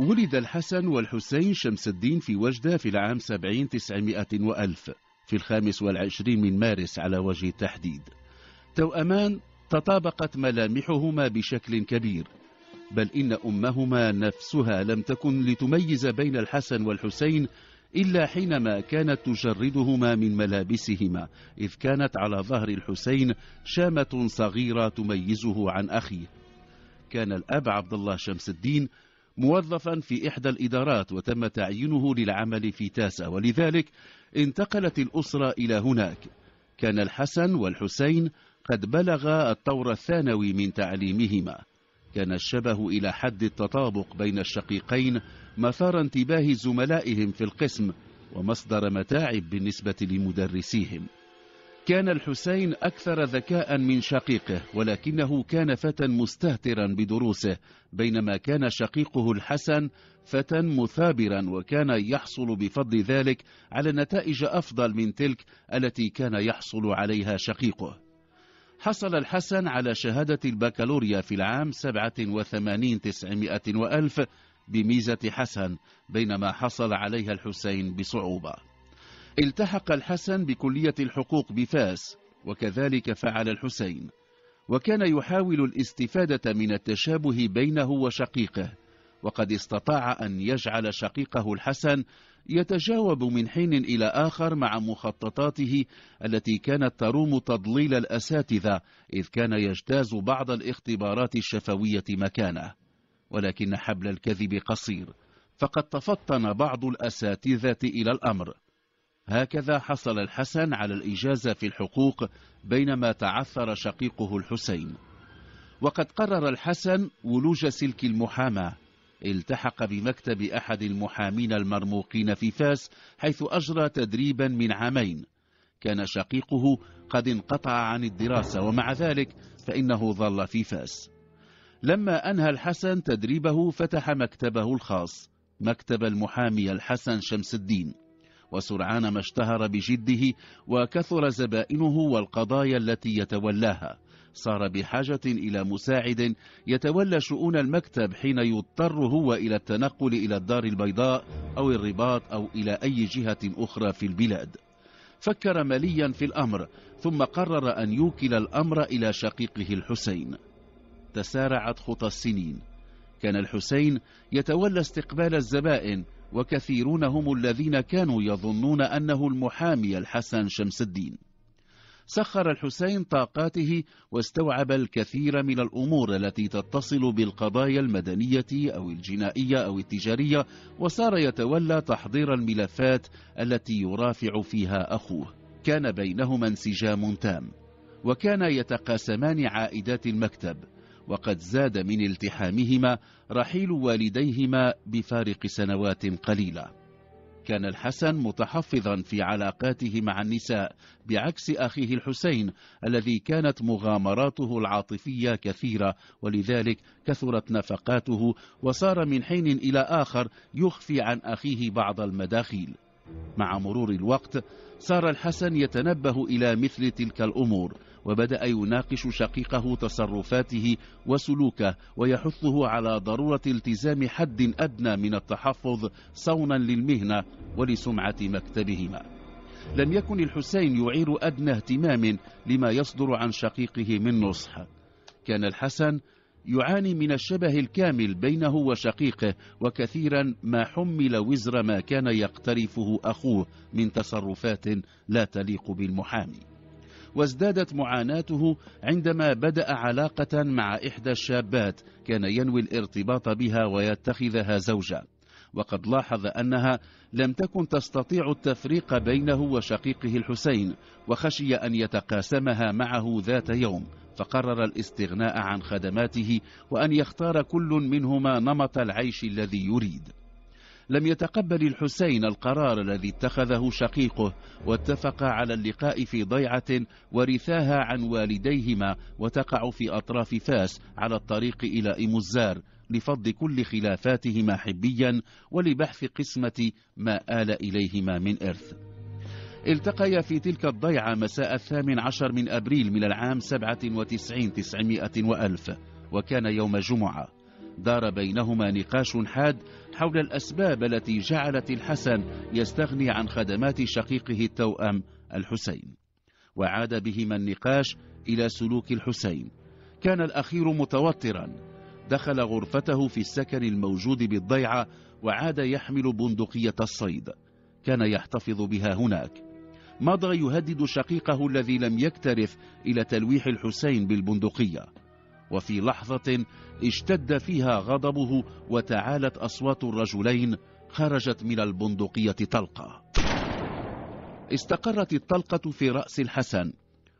ولد الحسن والحسين شمس الدين في وجدة في العام 70 تسعمائة وألف في الخامس والعشرين من مارس على وجه التحديد توأمان تطابقت ملامحهما بشكل كبير بل إن أمهما نفسها لم تكن لتميز بين الحسن والحسين إلا حينما كانت تجردهما من ملابسهما إذ كانت على ظهر الحسين شامة صغيرة تميزه عن أخيه كان الأب عبد الله شمس الدين موظفا في إحدى الإدارات وتم تعيينه للعمل في تاسا ولذلك انتقلت الأسرة إلى هناك كان الحسن والحسين قد بلغا الطور الثانوي من تعليمهما كان الشبه إلى حد التطابق بين الشقيقين مثار انتباه زملائهم في القسم ومصدر متاعب بالنسبة لمدرسيهم كان الحسين أكثر ذكاء من شقيقه ولكنه كان فتى مستهترا بدروسه بينما كان شقيقه الحسن فتى مثابرا وكان يحصل بفضل ذلك على نتائج أفضل من تلك التي كان يحصل عليها شقيقه حصل الحسن على شهادة البكالوريا في العام 87 900 وألف بميزة حسن بينما حصل عليها الحسين بصعوبة التحق الحسن بكلية الحقوق بفاس وكذلك فعل الحسين وكان يحاول الاستفادة من التشابه بينه وشقيقه وقد استطاع أن يجعل شقيقه الحسن يتجاوب من حين إلى آخر مع مخططاته التي كانت تروم تضليل الأساتذة إذ كان يجتاز بعض الاختبارات الشفوية مكانه ولكن حبل الكذب قصير فقد تفطن بعض الأساتذة إلى الأمر هكذا حصل الحسن على الإجازة في الحقوق بينما تعثر شقيقه الحسين وقد قرر الحسن ولوج سلك المحاماة التحق بمكتب أحد المحامين المرموقين في فاس حيث أجرى تدريبا من عامين كان شقيقه قد انقطع عن الدراسة ومع ذلك فإنه ظل في فاس لما أنهى الحسن تدريبه فتح مكتبه الخاص مكتب المحامي الحسن شمس الدين وسرعان ما اشتهر بجده وكثر زبائنه والقضايا التي يتولاها صار بحاجة إلى مساعد يتولى شؤون المكتب حين يضطر هو إلى التنقل إلى الدار البيضاء أو الرباط أو إلى أي جهة أخرى في البلاد فكر مليا في الأمر ثم قرر أن يوكل الأمر إلى شقيقه الحسين تسارعت خطى السنين كان الحسين يتولى استقبال الزبائن وكثيرون هم الذين كانوا يظنون أنه المحامي الحسن شمس الدين سخر الحسين طاقاته واستوعب الكثير من الأمور التي تتصل بالقضايا المدنية أو الجنائية أو التجارية وصار يتولى تحضير الملفات التي يرافع فيها أخوه كان بينهما انسجام تام وكان يتقاسمان عائدات المكتب وقد زاد من التحامهما رحيل والديهما بفارق سنوات قليله كان الحسن متحفظا في علاقاته مع النساء بعكس أخيه الحسين الذي كانت مغامراته العاطفية كثيرة ولذلك كثرت نفقاته وصار من حين إلى آخر يخفي عن أخيه بعض المداخيل مع مرور الوقت صار الحسن يتنبه إلى مثل تلك الأمور وبدأ يناقش شقيقه تصرفاته وسلوكه ويحثه على ضرورة التزام حد أدنى من التحفظ صونا للمهنة ولسمعة مكتبهما لم يكن الحسين يعير أدنى اهتمام لما يصدر عن شقيقه من نصح كان الحسن يعاني من الشبه الكامل بينه وشقيقه وكثيرا ما حمل وزر ما كان يقترفه أخوه من تصرفات لا تليق بالمحامي وازدادت معاناته عندما بدأ علاقة مع إحدى الشابات كان ينوي الارتباط بها ويتخذها زوجة وقد لاحظ أنها لم تكن تستطيع التفريق بينه وشقيقه الحسين وخشي أن يتقاسمها معه ذات يوم فقرر الاستغناء عن خدماته وأن يختار كل منهما نمط العيش الذي يريد لم يتقبل الحسين القرار الذي اتخذه شقيقه واتفق على اللقاء في ضيعة ورثاها عن والديهما وتقع في أطراف فاس على الطريق إلى إموزار لفض كل خلافاتهما حبيا ولبحث قسمة ما آل إليهما من إرث التقيا في تلك الضيعة مساء الثامن عشر من أبريل من العام سبعة وتسعين تسعمائة وألف وكان يوم جمعة دار بينهما نقاش حاد حول الأسباب التي جعلت الحسن يستغني عن خدمات شقيقه التوأم الحسين وعاد بهما النقاش إلى سلوك الحسين كان الأخير متوترا دخل غرفته في السكن الموجود بالضيعة وعاد يحمل بندقية الصيد كان يحتفظ بها هناك مضى يهدد شقيقه الذي لم يكترث إلى تلويح الحسين بالبندقية وفي لحظة اشتد فيها غضبه وتعالت أصوات الرجلين خرجت من البندقية طلقة استقرت الطلقة في رأس الحسن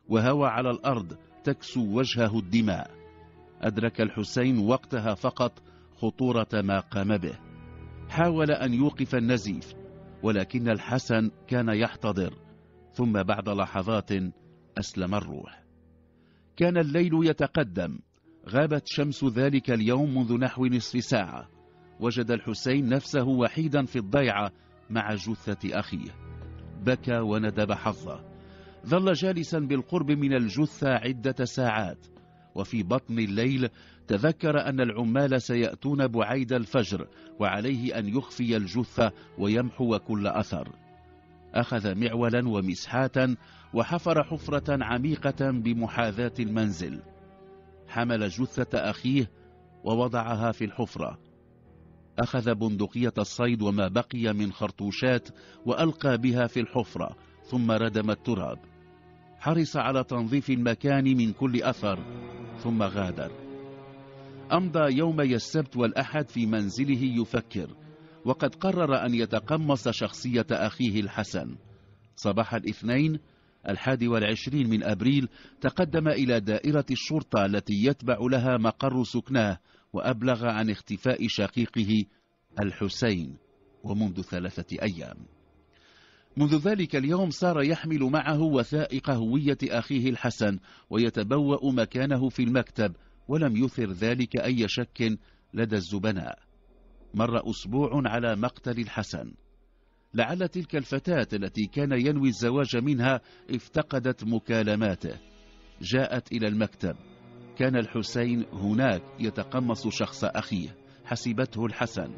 وهوى على الأرض تكسو وجهه الدماء أدرك الحسين وقتها فقط خطورة ما قام به حاول أن يوقف النزيف ولكن الحسن كان يحتضر ثم بعد لحظات أسلم الروح كان الليل يتقدم غابت شمس ذلك اليوم منذ نحو نصف ساعة وجد الحسين نفسه وحيدا في الضيعة مع جثة أخيه بكى وندب حظه ظل جالسا بالقرب من الجثة عدة ساعات وفي بطن الليل تذكر أن العمال سيأتون بعيد الفجر وعليه أن يخفي الجثة ويمحو كل أثر أخذ معولا ومسحاة وحفر حفرة عميقة بمحاذاة المنزل حمل جثة أخيه ووضعها في الحفرة أخذ بندقية الصيد وما بقي من خرطوشات وألقى بها في الحفرة ثم ردم التراب حرص على تنظيف المكان من كل أثر ثم غادر أمضى يومي السبت والأحد في منزله يفكر وقد قرر أن يتقمص شخصية أخيه الحسن صباح الاثنين الحادي والعشرين من أبريل تقدم إلى دائرة الشرطة التي يتبع لها مقر سكناه وأبلغ عن اختفاء شقيقه الحسين ومنذ ثلاثة أيام منذ ذلك اليوم صار يحمل معه وثائق هوية أخيه الحسن ويتبوأ مكانه في المكتب ولم يثر ذلك أي شك لدى الزبناء مر أسبوع على مقتل الحسن لعل تلك الفتاة التي كان ينوي الزواج منها افتقدت مكالماته جاءت إلى المكتب كان الحسين هناك يتقمص شخص أخيه حسبته الحسن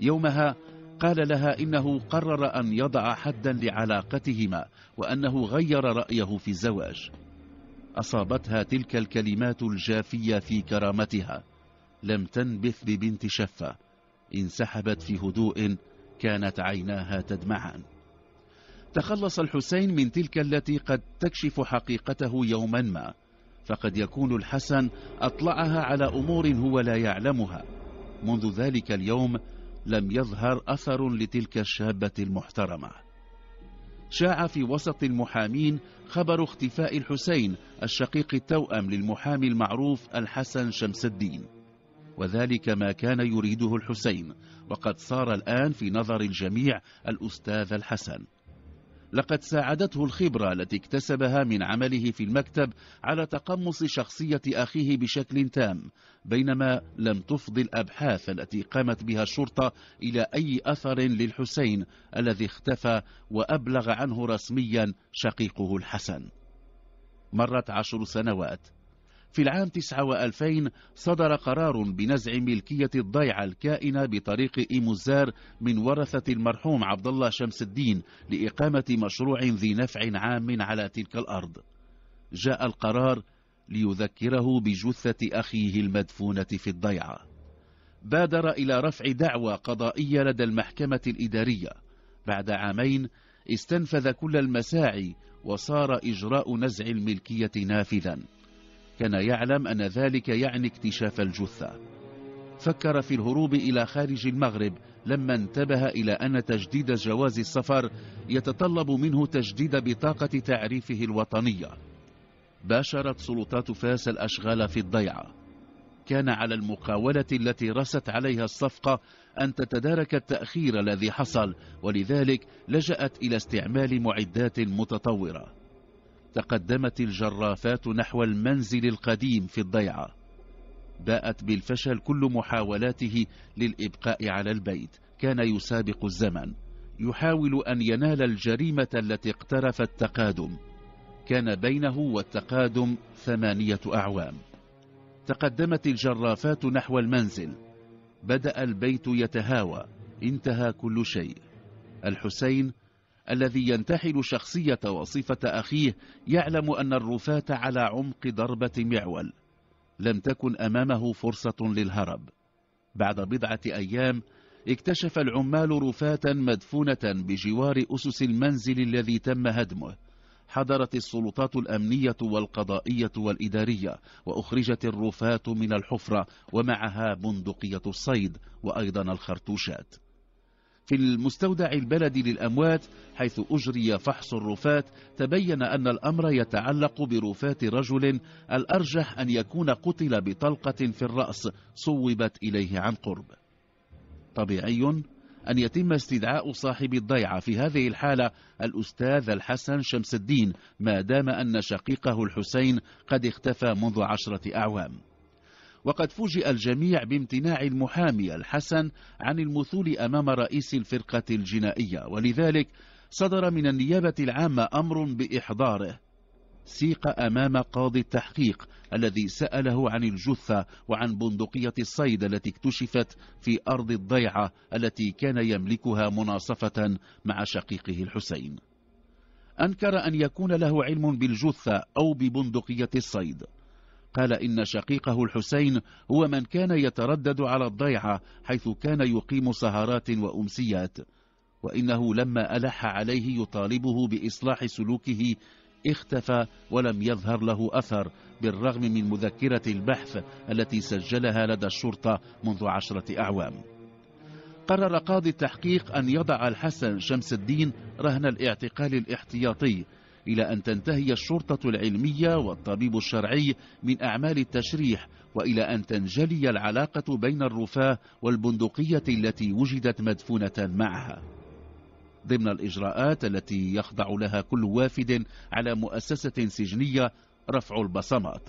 يومها قال لها إنه قرر أن يضع حدا لعلاقتهما وأنه غير رأيه في الزواج أصابتها تلك الكلمات الجافية في كرامتها لم تنبث ببنت شفة انسحبت في هدوء كانت عيناها تدمعان تخلص الحسين من تلك التي قد تكشف حقيقته يوما ما فقد يكون الحسن أطلعها على أمور هو لا يعلمها منذ ذلك اليوم لم يظهر أثر لتلك الشابة المحترمة شاع في وسط المحامين خبر اختفاء الحسين الشقيق التوأم للمحامي المعروف الحسن شمس الدين وذلك ما كان يريده الحسين وقد صار الآن في نظر الجميع الأستاذ الحسن لقد ساعدته الخبرة التي اكتسبها من عمله في المكتب على تقمص شخصية أخيه بشكل تام بينما لم تفضي الأبحاث التي قامت بها الشرطة إلى أي أثر للحسين الذي اختفى وأبلغ عنه رسميا شقيقه الحسن مرت عشر سنوات في العام 2000 صدر قرار بنزع ملكية الضيعة الكائنة بطريق إيموزار من ورثة المرحوم عبد الله شمس الدين لإقامة مشروع ذي نفع عام على تلك الأرض جاء القرار ليذكره بجثة أخيه المدفونة في الضيعة بادر إلى رفع دعوى قضائية لدى المحكمة الإدارية بعد عامين استنفذ كل المساعي وصار إجراء نزع الملكية نافذا كان يعلم أن ذلك يعني اكتشاف الجثة فكر في الهروب إلى خارج المغرب لما انتبه إلى أن تجديد جواز السفر يتطلب منه تجديد بطاقة تعريفه الوطنية باشرت سلطات فاس الأشغال في الضيعة كان على المقاولة التي رست عليها الصفقة أن تتدارك التأخير الذي حصل ولذلك لجأت إلى استعمال معدات متطورة تقدمت الجرافات نحو المنزل القديم في الضيعة باءت بالفشل كل محاولاته للإبقاء على البيت كان يسابق الزمن يحاول أن ينال الجريمة التي اقترف التقادم كان بينه والتقادم ثمانية أعوام تقدمت الجرافات نحو المنزل بدأ البيت يتهاوى انتهى كل شيء الحسين الذي ينتحل شخصية وصفة أخيه يعلم أن الرفاة على عمق ضربة معول لم تكن أمامه فرصة للهرب بعد بضعة أيام اكتشف العمال رفاة مدفونة بجوار أسس المنزل الذي تم هدمه حضرت السلطات الأمنية والقضائية والإدارية وأخرجت الرفاة من الحفرة ومعها بندقية الصيد وأيضا الخرطوشات في المستودع البلدي للأموات حيث أجري فحص الرفات تبين أن الأمر يتعلق برفات رجل الأرجح أن يكون قتل بطلقة في الرأس صوبت إليه عن قرب طبيعي أن يتم استدعاء صاحب الضيعة في هذه الحالة الأستاذ الحسن شمس الدين ما دام أن شقيقه الحسين قد اختفى منذ عشرة أعوام وقد فوجئ الجميع بامتناع المحامي الحسن عن المثول أمام رئيس الفرقة الجنائية ولذلك صدر من النيابة العامة أمر بإحضاره سيق أمام قاضي التحقيق الذي سأله عن الجثة وعن بندقية الصيد التي اكتشفت في أرض الضيعة التي كان يملكها مناصفة مع شقيقه الحسين أنكر أن يكون له علم بالجثة أو ببندقية الصيد قال إن شقيقه الحسين هو من كان يتردد على الضيعة حيث كان يقيم سهرات وأمسيات وإنه لما ألح عليه يطالبه بإصلاح سلوكه اختفى ولم يظهر له أثر بالرغم من مذكرة البحث التي سجلها لدى الشرطة منذ عشرة أعوام قرر قاضي التحقيق أن يضع الحسن شمس الدين رهن الاعتقال الاحتياطي إلى أن تنتهي الشرطة العلمية والطبيب الشرعي من أعمال التشريح وإلى أن تنجلي العلاقة بين الرفاه والبندقية التي وجدت مدفونة معها ضمن الإجراءات التي يخضع لها كل وافد على مؤسسة سجنية رفع البصمات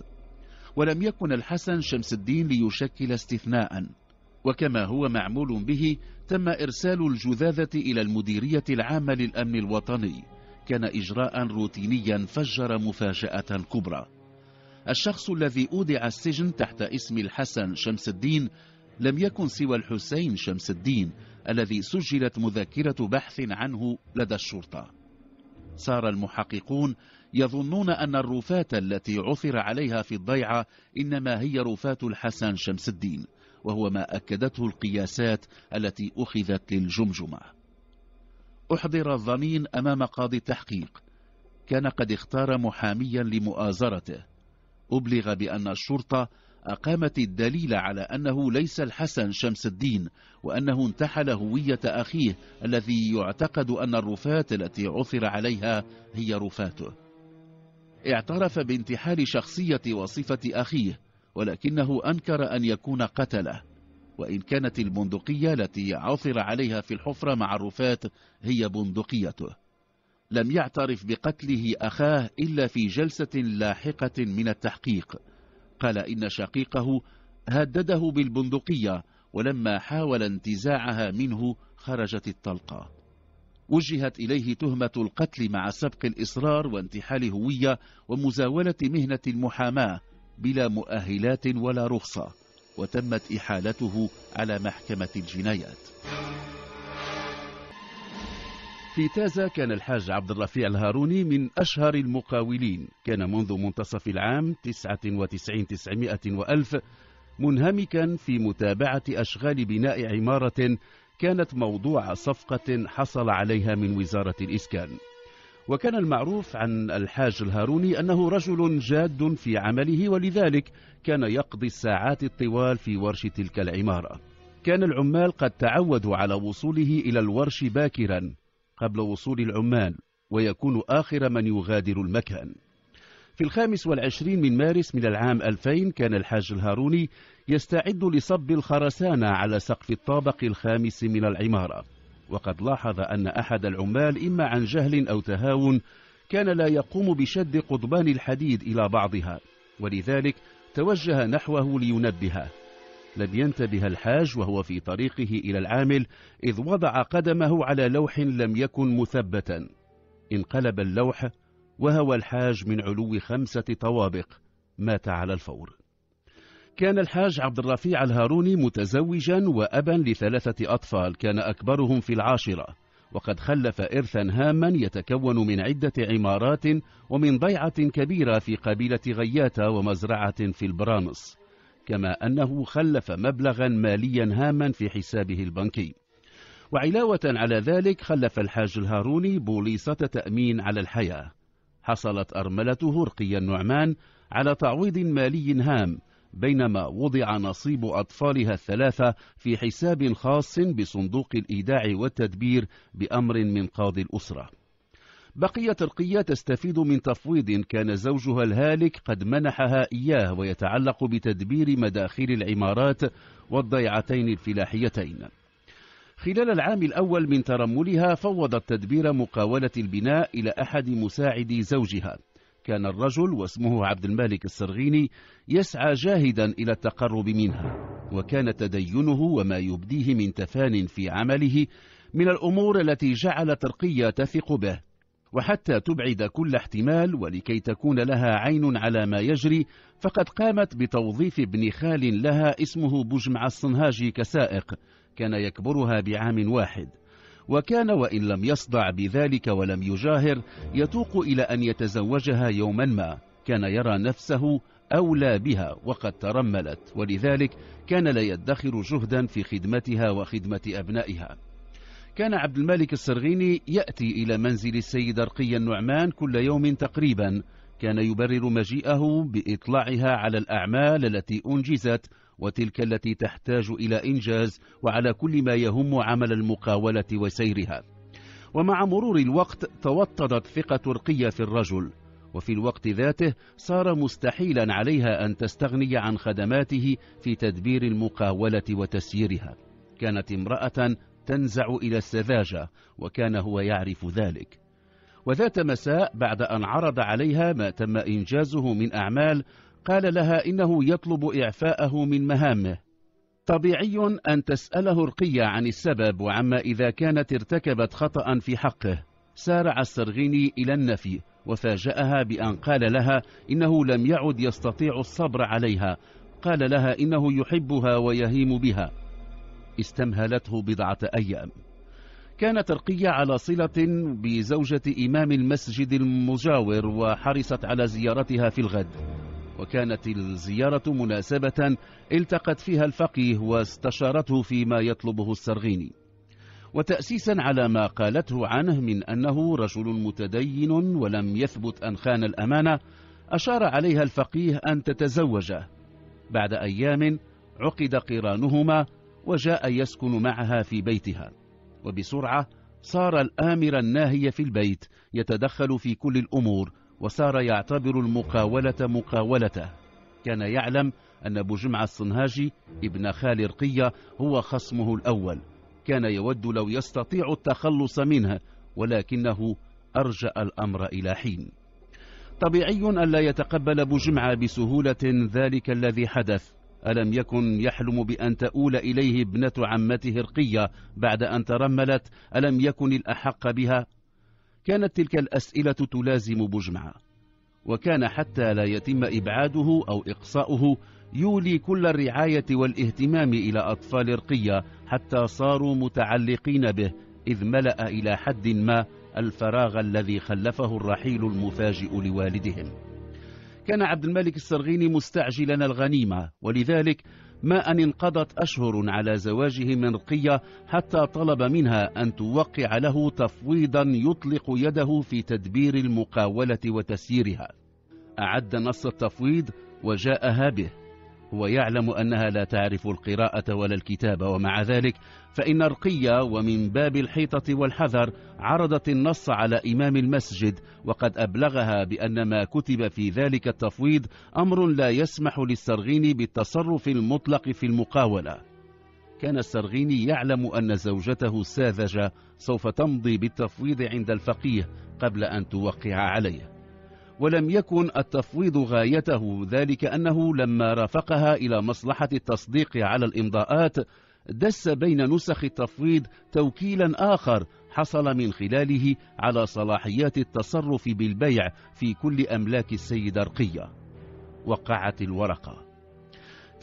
ولم يكن الحسن شمس الدين ليشكل استثناء وكما هو معمول به تم إرسال الجذاذة إلى المديرية العامة للأمن الوطني كان إجراء روتينيا فجر مفاجأة كبرى الشخص الذي أودع السجن تحت اسم الحسن شمس الدين لم يكن سوى الحسين شمس الدين الذي سجلت مذكرة بحث عنه لدى الشرطة صار المحققون يظنون أن الرفات التي عثر عليها في الضيعة إنما هي رفات الحسن شمس الدين وهو ما أكدته القياسات التي أخذت للجمجمة أحضر الضمين أمام قاضي التحقيق كان قد اختار محاميا لمؤازرته أبلغ بأن الشرطة أقامت الدليل على أنه ليس الحسن شمس الدين وأنه انتحل هوية أخيه الذي يعتقد أن الرفات التي عثر عليها هي رفاته اعترف بانتحال شخصية وصفة أخيه ولكنه أنكر أن يكون قتله وإن كانت البندقية التي عثر عليها في الحفرة مع الرفات هي بندقيته لم يعترف بقتله أخاه إلا في جلسة لاحقة من التحقيق قال إن شقيقه هدده بالبندقية ولما حاول انتزاعها منه خرجت الطلقة وجهت إليه تهمة القتل مع سبق الإصرار وانتحال هوية ومزاولة مهنة المحاماة بلا مؤهلات ولا رخصة وتمت إحالته على محكمة الجنايات في تازة كان الحاج عبد الرفيع الهاروني من أشهر المقاولين كان منذ منتصف العام 99 900 وألف منهمكا في متابعة أشغال بناء عمارة كانت موضوع صفقة حصل عليها من وزارة الإسكان وكان المعروف عن الحاج الهاروني أنه رجل جاد في عمله ولذلك كان يقضي الساعات الطوال في ورش تلك العمارة كان العمال قد تعودوا على وصوله إلى الورش باكرا قبل وصول العمال ويكون آخر من يغادر المكان في الخامس والعشرين من مارس من العام 2000 كان الحاج الهاروني يستعد لصب الخرسانة على سقف الطابق الخامس من العمارة وقد لاحظ أن أحد العمال إما عن جهل أو تهاون كان لا يقوم بشد قضبان الحديد إلى بعضها ولذلك توجه نحوه لينبهه لم ينتبه الحاج وهو في طريقه إلى العامل إذ وضع قدمه على لوح لم يكن مثبتا انقلب اللوح وهوى الحاج من علو خمسة طوابق مات على الفور كان الحاج عبد الرفيع الهاروني متزوجا وأبا لثلاثة أطفال كان أكبرهم في العاشرة وقد خلف إرثا هاما يتكون من عدة عمارات ومن ضيعة كبيرة في قبيلة غياتة ومزرعة في البرانس كما أنه خلف مبلغا ماليا هاما في حسابه البنكي وعلاوة على ذلك خلف الحاج الهاروني بوليصة تأمين على الحياة حصلت أرملته رقي النعمان على تعويض مالي هام بينما وضع نصيب أطفالها الثلاثة في حساب خاص بصندوق الإيداع والتدبير بأمر من قاضي الأسرة بقيت رقية تستفيد من تفويض كان زوجها الهالك قد منحها إياه ويتعلق بتدبير مداخيل العمارات والضيعتين الفلاحيتين خلال العام الأول من ترملها فوضت تدبير مقاولة البناء إلى أحد مساعدي زوجها كان الرجل واسمه عبد المالك السرغيني يسعى جاهدا إلى التقرب منها وكان تدينه وما يبديه من تفان في عمله من الأمور التي جعل ترقية تثق به وحتى تبعد كل احتمال ولكي تكون لها عين على ما يجري فقد قامت بتوظيف ابن خال لها اسمه بجمع الصنهاجي كسائق كان يكبرها بعام واحد وكان وإن لم يصدع بذلك ولم يجاهر يتوق إلى أن يتزوجها يوما ما كان يرى نفسه أولى بها وقد ترملت ولذلك كان لا يدخر جهدا في خدمتها وخدمة أبنائها كان عبد الملك السرغيني يأتي إلى منزل السيد رقي النعمان كل يوم تقريبا كان يبرر مجيئه بإطلاعها على الأعمال التي أنجزت وتلك التي تحتاج إلى إنجاز وعلى كل ما يهم عمل المقاولة وسيرها ومع مرور الوقت توطدت ثقة رقية في الرجل وفي الوقت ذاته صار مستحيلا عليها أن تستغني عن خدماته في تدبير المقاولة وتسييرها كانت امرأة تنزع إلى السذاجة وكان هو يعرف ذلك وذات مساء بعد أن عرض عليها ما تم إنجازه من أعمال قال لها إنه يطلب إعفاءه من مهامه طبيعي أن تسأله رقية عن السبب وعما إذا كانت ارتكبت خطأ في حقه سارع السرغيني إلى النفي وفاجأها بأن قال لها إنه لم يعد يستطيع الصبر عليها قال لها إنه يحبها ويهيم بها استمهلته بضعة أيام كانت رقية على صلة بزوجة إمام المسجد المجاور وحرصت على زيارتها في الغد وكانت الزيارة مناسبة التقت فيها الفقيه واستشارته فيما يطلبه السرغيني وتأسيسا على ما قالته عنه من أنه رجل متدين ولم يثبت أن خان الأمانة أشار عليها الفقيه أن تتزوجه بعد أيام عقد قرانهما وجاء يسكن معها في بيتها وبسرعة صار الآمر الناهي في البيت يتدخل في كل الأمور وصار يعتبر المقاولة مقاولته كان يعلم أن أبو جمعة الصنهاجي ابن خال رقية هو خصمه الأول كان يود لو يستطيع التخلص منه ولكنه أرجأ الأمر إلى حين طبيعي أن لا يتقبل أبو جمعة بسهولة ذلك الذي حدث ألم يكن يحلم بأن تؤول إليه ابنة عمته رقية بعد أن ترملت ألم يكن الأحق بها كانت تلك الأسئلة تلازم بجمع وكان حتى لا يتم إبعاده أو إقصاؤه يولي كل الرعاية والاهتمام إلى أطفال رقية حتى صاروا متعلقين به إذ ملأ إلى حد ما الفراغ الذي خلفه الرحيل المفاجئ لوالدهم كان عبد الملك السرغيني مستعجلا الغنيمة ولذلك ما أن انقضت أشهر على زواجه من رقية حتى طلب منها أن توقع له تفويضا يطلق يده في تدبير المقاولة وتسييرها أعد نص التفويض وجاءها به هو يعلم أنها لا تعرف القراءة ولا الكتابة ومع ذلك فإن رقية ومن باب الحيطة والحذر عرضت النص على إمام المسجد وقد أبلغها بأن ما كتب في ذلك التفويض أمر لا يسمح للسرغيني بالتصرف المطلق في المقاولة كان السرغيني يعلم أن زوجته الساذجة سوف تمضي بالتفويض عند الفقيه قبل أن توقع عليه ولم يكن التفويض غايته ذلك أنه لما رافقها إلى مصلحة التصديق على الإمضاءات دس بين نسخ التفويض توكيلا آخر حصل من خلاله على صلاحيات التصرف بالبيع في كل أملاك السيد رقية وقعت الورقة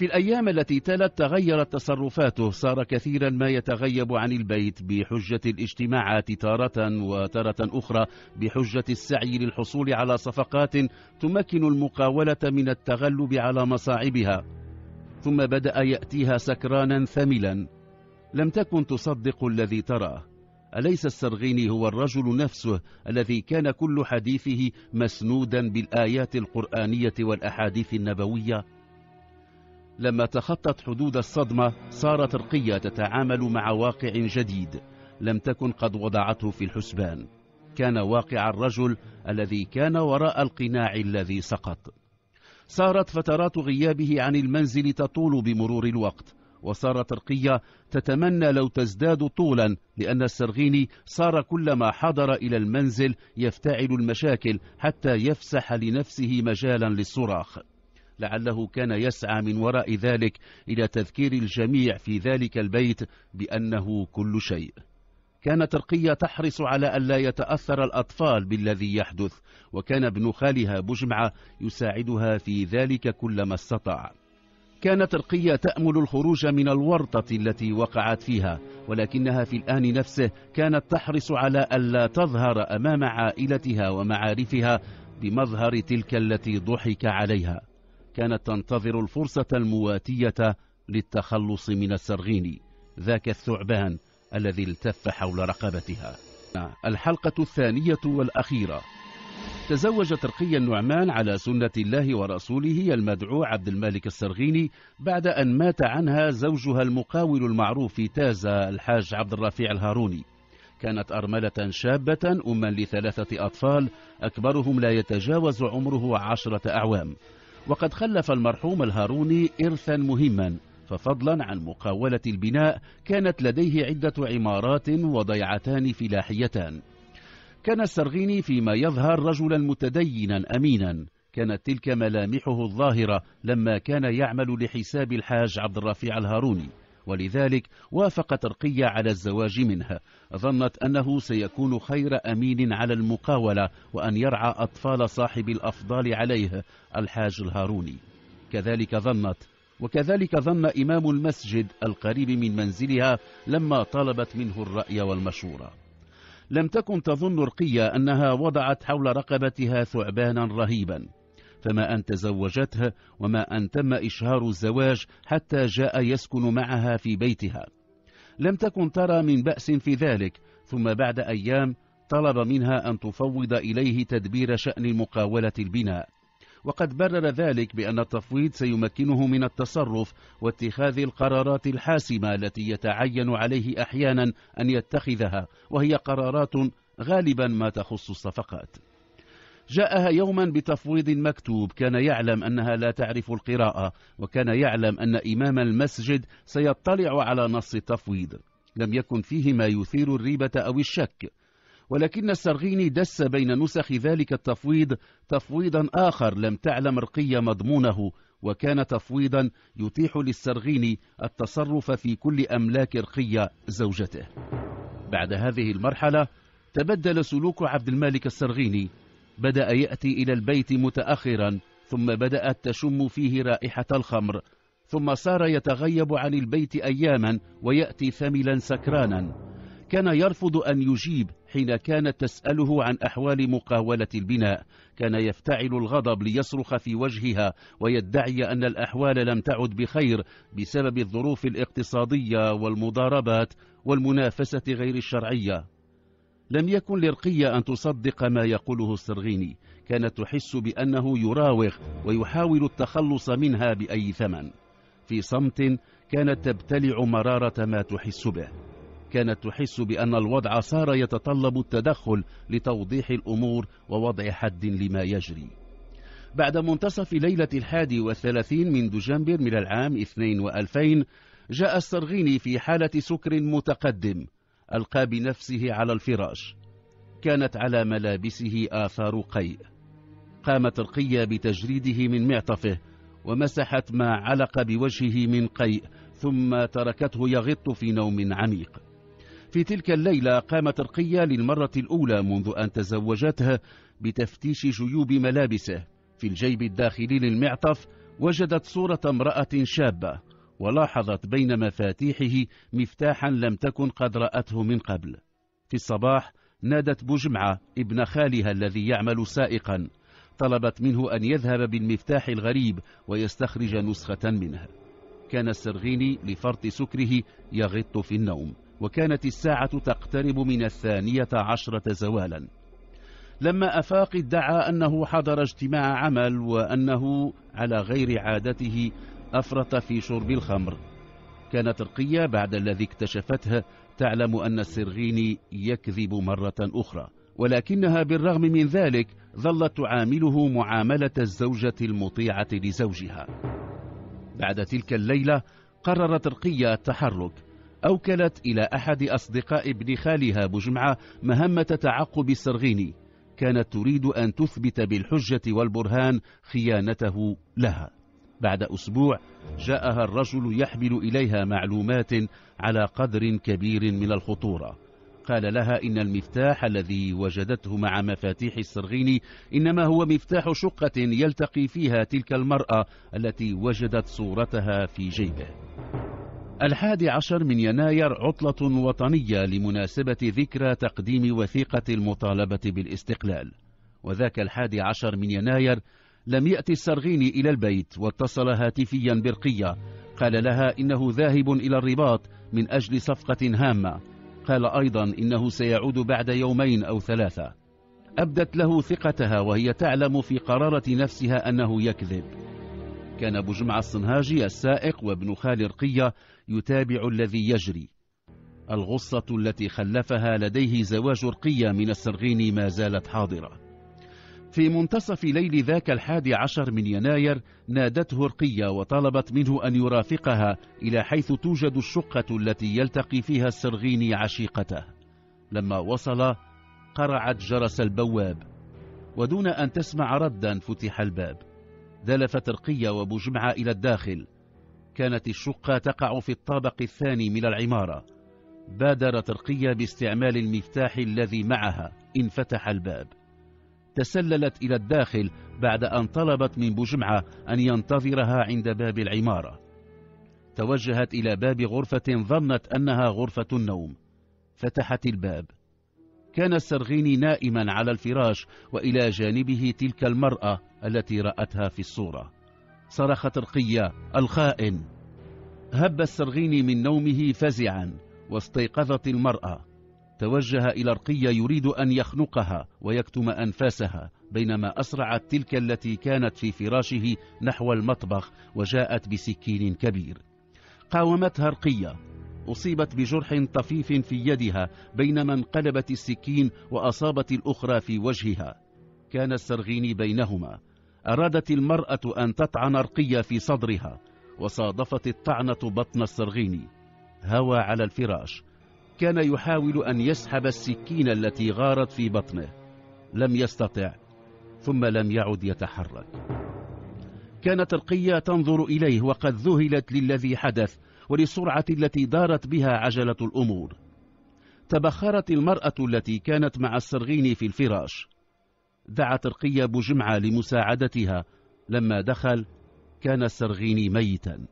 في الأيام التي تلت تغيرت تصرفاته صار كثيرا ما يتغيب عن البيت بحجة الاجتماعات تارة وتارة أخرى بحجة السعي للحصول على صفقات تمكن المقاولة من التغلب على مصاعبها ثم بدأ يأتيها سكرانا ثملا لم تكن تصدق الذي تراه أليس السرغيني هو الرجل نفسه الذي كان كل حديثه مسنودا بالآيات القرآنية والأحاديث النبوية؟ لما تخطت حدود الصدمة صارت رقية تتعامل مع واقع جديد لم تكن قد وضعته في الحسبان كان واقع الرجل الذي كان وراء القناع الذي سقط صارت فترات غيابه عن المنزل تطول بمرور الوقت وصارت رقية تتمنى لو تزداد طولا لأن السرغيني صار كلما حضر إلى المنزل يفتعل المشاكل حتى يفسح لنفسه مجالا للصراخ لعله كان يسعى من وراء ذلك إلى تذكير الجميع في ذلك البيت بأنه كل شيء كانت رقية تحرص على ألا يتأثر الأطفال بالذي يحدث وكان ابن خالها بجمعة يساعدها في ذلك كلما استطاع كانت رقية تأمل الخروج من الورطة التي وقعت فيها ولكنها في الآن نفسه كانت تحرص على ألا تظهر أمام عائلتها ومعارفها بمظهر تلك التي ضحك عليها كانت تنتظر الفرصة المواتية للتخلص من السرغيني ذاك الثعبان الذي التف حول رقبتها الحلقة الثانية والأخيرة تزوجت رقية النعمان على سنة الله ورسوله المدعو عبد الملك السرغيني بعد أن مات عنها زوجها المقاول المعروف تازة الحاج عبد الرفيع الهاروني كانت أرملة شابة أما لثلاثة أطفال أكبرهم لا يتجاوز عمره عشرة أعوام وقد خلف المرحوم الهاروني إرثا مهما ففضلا عن مقاولة البناء كانت لديه عدة عمارات وضيعتان فلاحيتان كان السرغيني فيما يظهر رجلا متدينا أمينا كانت تلك ملامحه الظاهرة لما كان يعمل لحساب الحاج عبد الرفيع الهاروني ولذلك وافق ترقية على الزواج منها ظنت أنه سيكون خير أمين على المقاولة وأن يرعى أطفال صاحب الأفضال عليه الحاج الهاروني كذلك ظنت وكذلك ظن إمام المسجد القريب من منزلها لما طلبت منه الرأي والمشورة لم تكن تظن رقية أنها وضعت حول رقبتها ثعبانا رهيبا فما أن تزوجتها وما أن تم إشهار الزواج حتى جاء يسكن معها في بيتها لم تكن ترى من بأس في ذلك ثم بعد أيام طلب منها أن تفوض إليه تدبير شأن مقاولة البناء وقد برر ذلك بأن التفويض سيمكنه من التصرف واتخاذ القرارات الحاسمة التي يتعين عليه أحيانا أن يتخذها وهي قرارات غالبا ما تخص الصفقات جاءها يوما بتفويض مكتوب كان يعلم أنها لا تعرف القراءة وكان يعلم أن إمام المسجد سيطلع على نص التفويض لم يكن فيه ما يثير الريبة أو الشك ولكن السرغيني دس بين نسخ ذلك التفويض تفويضا آخر لم تعلم رقية مضمونه وكان تفويضا يتيح للسرغيني التصرف في كل أملاك رقية زوجته بعد هذه المرحلة تبدل سلوك عبد المالك السرغيني بدأ يأتي إلى البيت متأخرا ثم بدأت تشم فيه رائحة الخمر ثم صار يتغيب عن البيت أياما ويأتي ثملا سكرانا كان يرفض أن يجيب حين كانت تسأله عن أحوال مقاولة البناء كان يفتعل الغضب ليصرخ في وجهها ويدعي أن الأحوال لم تعد بخير بسبب الظروف الاقتصادية والمضاربات والمنافسة غير الشرعية لم يكن لرقية أن تصدق ما يقوله السرغيني كانت تحس بأنه يراوغ ويحاول التخلص منها بأي ثمن في صمت كانت تبتلع مرارة ما تحس به كانت تحس بأن الوضع صار يتطلب التدخل لتوضيح الأمور ووضع حد لما يجري بعد منتصف ليلة الحادي والثلاثين من دجنبر من العام وألفين جاء السرغيني في حالة سكر متقدم ألقى بنفسه على الفراش كانت على ملابسه آثار قيء قامت القية بتجريده من معطفه ومسحت ما علق بوجهه من قيء ثم تركته يغط في نوم عميق في تلك الليلة قامت رقية للمرة الأولى منذ أن تزوجته بتفتيش جيوب ملابسه في الجيب الداخلي للمعطف وجدت صورة امرأة شابة ولاحظت بين مفاتيحه مفتاحا لم تكن قد رأته من قبل في الصباح نادت بجمعة ابن خالها الذي يعمل سائقا طلبت منه أن يذهب بالمفتاح الغريب ويستخرج نسخة منه كان السرغيني لفرط سكره يغط في النوم وكانت الساعة تقترب من الثانية عشرة زوالا لما أفاق ادعى أنه حضر اجتماع عمل وأنه على غير عادته أفرط في شرب الخمر كانت رقية بعد الذي اكتشفتها تعلم أن السرغيني يكذب مرة أخرى ولكنها بالرغم من ذلك ظلت تعامله معاملة الزوجة المطيعة لزوجها بعد تلك الليلة قررت رقية التحرك أوكلت إلى أحد أصدقاء ابن خالها بجمعة مهمة تعقب السرغيني كانت تريد أن تثبت بالحجة والبرهان خيانته لها بعد أسبوع جاءها الرجل يحمل إليها معلومات على قدر كبير من الخطورة قال لها إن المفتاح الذي وجدته مع مفاتيح السرغيني إنما هو مفتاح شقة يلتقي فيها تلك المرأة التي وجدت صورتها في جيبه الحادي عشر من يناير عطلة وطنية لمناسبة ذكرى تقديم وثيقة المطالبة بالاستقلال وذاك الحادي عشر من يناير لم يأتي السرغيني إلى البيت واتصل هاتفيا برقية قال لها إنه ذاهب إلى الرباط من أجل صفقة هامة قال أيضا إنه سيعود بعد يومين أو ثلاثة أبدت له ثقتها وهي تعلم في قرارة نفسها أنه يكذب كان أبو جمعة الصنهاجي السائق وابن خال رقية يتابع الذي يجري الغصة التي خلفها لديه زواج رقية من السرغيني ما زالت حاضرة في منتصف ليل ذاك الحادي عشر من يناير نادته رقية وطلبت منه أن يرافقها إلى حيث توجد الشقة التي يلتقي فيها السرغيني عشيقته لما وصل قرعت جرس البواب ودون أن تسمع ردا فتح الباب دلفت رقية وبجمعة إلى الداخل كانت الشقة تقع في الطابق الثاني من العمارة بادرت رقية باستعمال المفتاح الذي معها انفتح الباب تسللت إلى الداخل بعد أن طلبت من بجمعة أن ينتظرها عند باب العمارة توجهت إلى باب غرفة ظنت أنها غرفة النوم فتحت الباب كان السرغيني نائما على الفراش وإلى جانبه تلك المرأة التي رأتها في الصورة صرخت رقية الخائن هب السرغيني من نومه فزعا واستيقظت المرأة توجه إلى رقية يريد أن يخنقها ويكتم أنفاسها بينما أسرعت تلك التي كانت في فراشه نحو المطبخ وجاءت بسكين كبير قاومتها رقية أصيبت بجرح طفيف في يدها بينما انقلبت السكين وأصابت الأخرى في وجهها كان السرغين بينهما أرادت المرأة أن تطعن رقية في صدرها وصادفت الطعنة بطن السرغين هوى على الفراش كان يحاول أن يسحب السكين التي غارت في بطنه لم يستطع ثم لم يعد يتحرك كانت القية تنظر إليه وقد ذهلت للذي حدث وللسرعة التي دارت بها عجلة الأمور تبخرت المرأة التي كانت مع السرغين في الفراش دعت رقية بجمعة لمساعدتها لما دخل كان السرغيني ميتا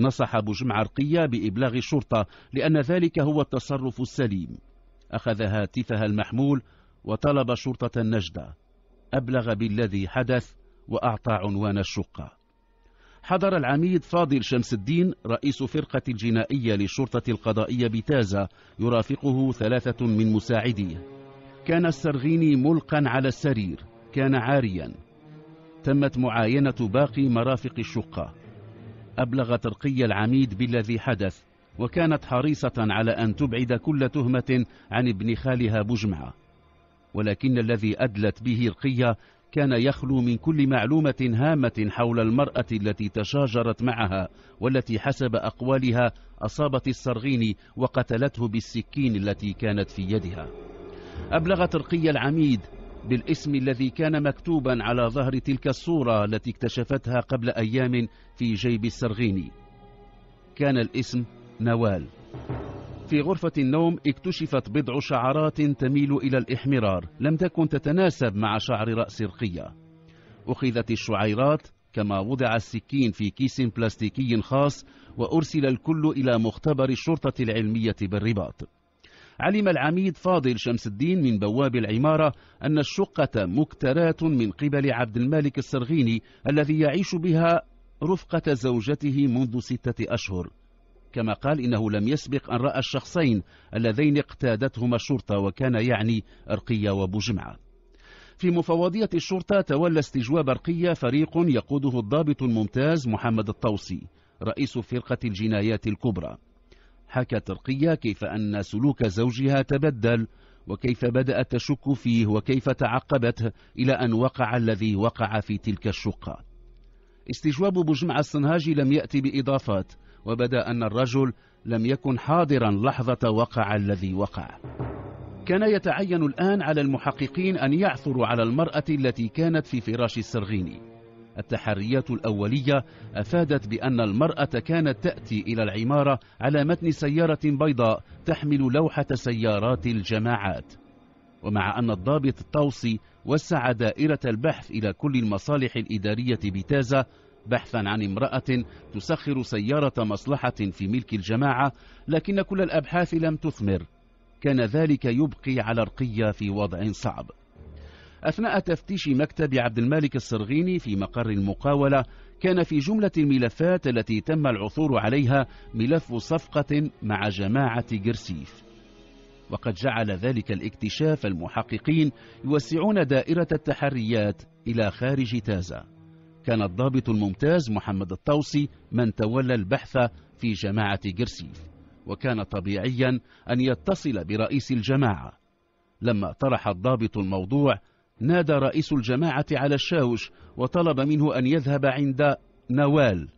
نصح بجمع رقية بإبلاغ الشرطة لأن ذلك هو التصرف السليم أخذ هاتفها المحمول وطلب شرطة النجدة أبلغ بالذي حدث وأعطى عنوان الشقة حضر العميد فاضل شمس الدين رئيس فرقة الجنائية للشرطة القضائية بتازة يرافقه ثلاثة من مساعديه كان السرغيني ملقا على السرير كان عاريا تمت معاينة باقي مرافق الشقة أبلغ ترقي العميد بالذي حدث وكانت حريصة على أن تبعد كل تهمة عن ابن خالها بجمعة ولكن الذي أدلت به رقية كان يخلو من كل معلومة هامة حول المرأة التي تشاجرت معها والتي حسب أقوالها أصابت السرغيني وقتلته بالسكين التي كانت في يدها أبلغت رقية العميد بالاسم الذي كان مكتوبا على ظهر تلك الصورة التي اكتشفتها قبل أيام في جيب السرغيني كان الاسم نوال في غرفة النوم اكتشفت بضع شعرات تميل إلى الإحمرار لم تكن تتناسب مع شعر رأس رقية أخذت الشعيرات كما وضع السكين في كيس بلاستيكي خاص وأرسل الكل إلى مختبر الشرطة العلمية بالرباط علم العميد فاضل شمس الدين من بواب العمارة أن الشقة مكتراة من قبل عبد المالك السرغيني الذي يعيش بها رفقة زوجته منذ ستة أشهر كما قال إنه لم يسبق أن رأى الشخصين اللذين اقتادتهما الشرطة وكان يعني أرقية وبجمعة في مفوضية الشرطة تولى استجواب أرقية فريق يقوده الضابط الممتاز محمد الطوسي رئيس فرقة الجنايات الكبرى حكى ترقية كيف أن سلوك زوجها تبدل وكيف بدأت تشك فيه وكيف تعقبته إلى أن وقع الذي وقع في تلك الشقة استجواب بجمع الصنهاجي لم يأتي بإضافات وبدا أن الرجل لم يكن حاضرا لحظة وقع الذي وقع كان يتعين الآن على المحققين أن يعثروا على المرأة التي كانت في فراش السرغيني التحريات الأولية أفادت بأن المرأة كانت تأتي إلى العمارة على متن سيارة بيضاء تحمل لوحة سيارات الجماعات ومع أن الضابط الطوسي وسع دائرة البحث إلى كل المصالح الإدارية بتازة بحثا عن امرأة تسخر سيارة مصلحة في ملك الجماعة لكن كل الأبحاث لم تثمر كان ذلك يبقي على رقية في وضع صعب أثناء تفتيش مكتب عبد المالك السرغيني في مقر المقاولة كان في جملة الملفات التي تم العثور عليها ملف صفقة مع جماعة جرسيف وقد جعل ذلك الاكتشاف المحققين يوسعون دائرة التحريات إلى خارج تازة كان الضابط الممتاز محمد الطوسي من تولى البحث في جماعة جرسيف وكان طبيعيا أن يتصل برئيس الجماعة لما طرح الضابط الموضوع نادى رئيس الجماعة على الشاوش وطلب منه أن يذهب عند نوال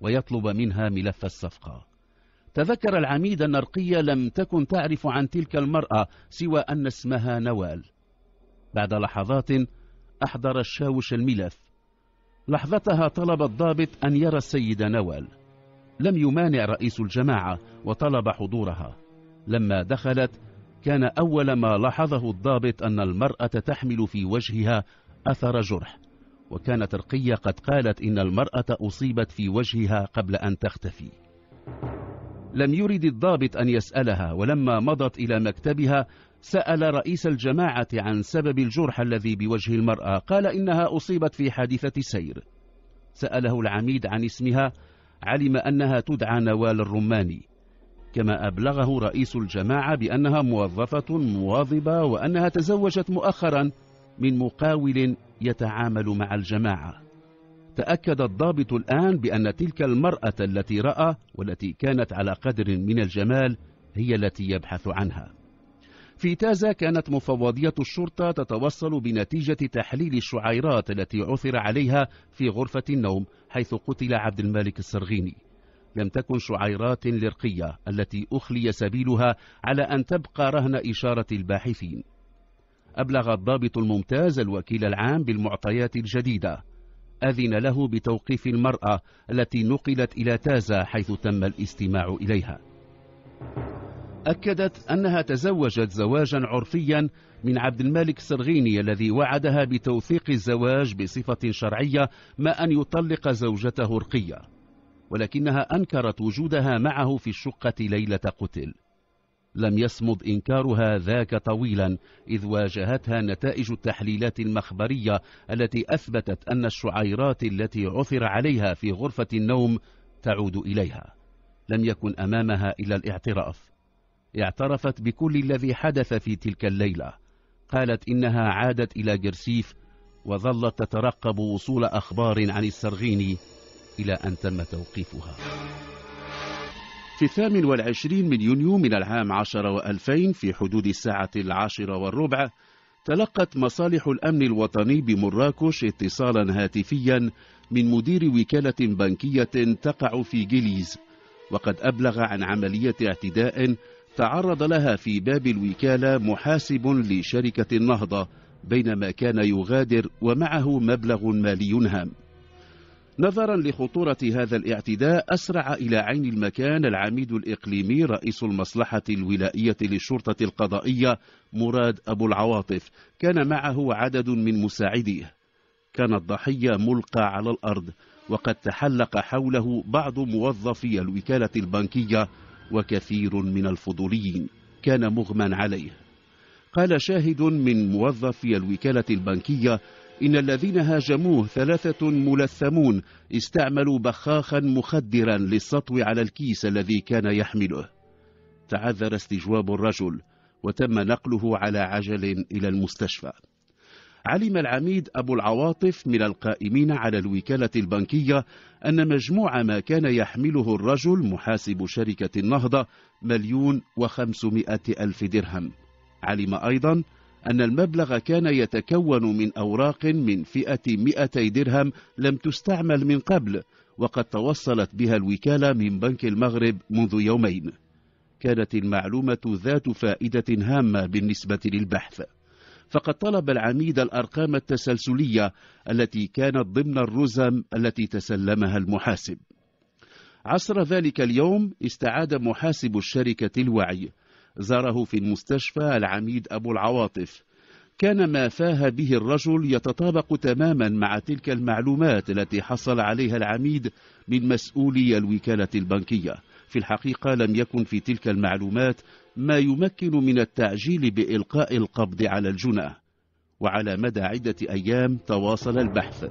ويطلب منها ملف الصفقة تذكر العميد النرقية لم تكن تعرف عن تلك المرأة سوى أن اسمها نوال بعد لحظات أحضر الشاوش الملف لحظتها طلب الضابط أن يرى السيد نوال لم يمانع رئيس الجماعة وطلب حضورها لما دخلت كان أول ما لاحظه الضابط أن المرأة تحمل في وجهها أثر جرح وكان ترقية قد قالت إن المرأة أصيبت في وجهها قبل أن تختفي لم يرد الضابط أن يسألها ولما مضت إلى مكتبها سأل رئيس الجماعة عن سبب الجرح الذي بوجه المرأة قال إنها أصيبت في حادثة سير سأله العميد عن اسمها علم أنها تدعى نوال الرماني كما أبلغه رئيس الجماعة بأنها موظفة مواظبة وأنها تزوجت مؤخرا من مقاول يتعامل مع الجماعة تأكد الضابط الآن بأن تلك المرأة التي رأى والتي كانت على قدر من الجمال هي التي يبحث عنها في تازا كانت مفوضية الشرطة تتوصل بنتيجة تحليل الشعيرات التي عثر عليها في غرفة النوم حيث قتل عبد الملك السرغيني لم تكن شعيرات لرقية التي أخلي سبيلها على أن تبقى رهن إشارة الباحثين أبلغ الضابط الممتاز الوكيل العام بالمعطيات الجديدة أذن له بتوقيف المرأة التي نقلت إلى تازا حيث تم الاستماع إليها أكدت أنها تزوجت زواجا عرفيا من عبد الملك السرغيني الذي وعدها بتوثيق الزواج بصفة شرعية ما أن يطلق زوجته رقية ولكنها أنكرت وجودها معه في الشقة ليلة قتل لم يصمد إنكارها ذاك طويلا إذ واجهتها نتائج التحليلات المخبرية التي أثبتت أن الشعيرات التي عثر عليها في غرفة النوم تعود إليها لم يكن أمامها إلا الاعتراف اعترفت بكل الذي حدث في تلك الليلة قالت إنها عادت إلى جرسيف وظلت تترقب وصول أخبار عن السرغيني إلى أن تم توقيفها في الثامن والعشرين من يونيو من العام عشر وألفين في حدود الساعة العاشرة والربع تلقت مصالح الأمن الوطني بمراكش اتصالا هاتفيا من مدير وكالة بنكية تقع في جليز وقد أبلغ عن عملية اعتداء تعرض لها في باب الوكالة محاسب لشركة النهضة بينما كان يغادر ومعه مبلغ مالي هام نظرا لخطورة هذا الاعتداء أسرع إلى عين المكان العميد الإقليمي رئيس المصلحة الولائية للشرطة القضائية مراد أبو العواطف كان معه عدد من مساعديه كان الضحية ملقى على الأرض وقد تحلق حوله بعض موظفي الوكالة البنكية وكثير من الفضوليين كان مغمى عليه قال شاهد من موظفي الوكالة البنكية إن الذين هاجموه ثلاثة ملثمون استعملوا بخاخا مخدرا للسطو على الكيس الذي كان يحمله تعذر استجواب الرجل وتم نقله على عجل إلى المستشفى علم العميد أبو العواطف من القائمين على الوكالة البنكية أن مجموع ما كان يحمله الرجل محاسب شركة النهضة مليون وخمسمائة ألف درهم علم أيضا أن المبلغ كان يتكون من أوراق من فئة 200 درهم لم تستعمل من قبل وقد توصلت بها الوكالة من بنك المغرب منذ يومين كانت المعلومة ذات فائدة هامة بالنسبة للبحث فقد طلب العميد الأرقام التسلسلية التي كانت ضمن الرزم التي تسلمها المحاسب عصر ذلك اليوم استعاد محاسب الشركة الوعي زاره في المستشفى العميد أبو العواطف كان ما فاه به الرجل يتطابق تماما مع تلك المعلومات التي حصل عليها العميد من مسؤولي الوكالة البنكية في الحقيقة لم يكن في تلك المعلومات ما يمكن من التعجيل بإلقاء القبض على الجنة وعلى مدى عدة أيام تواصل البحث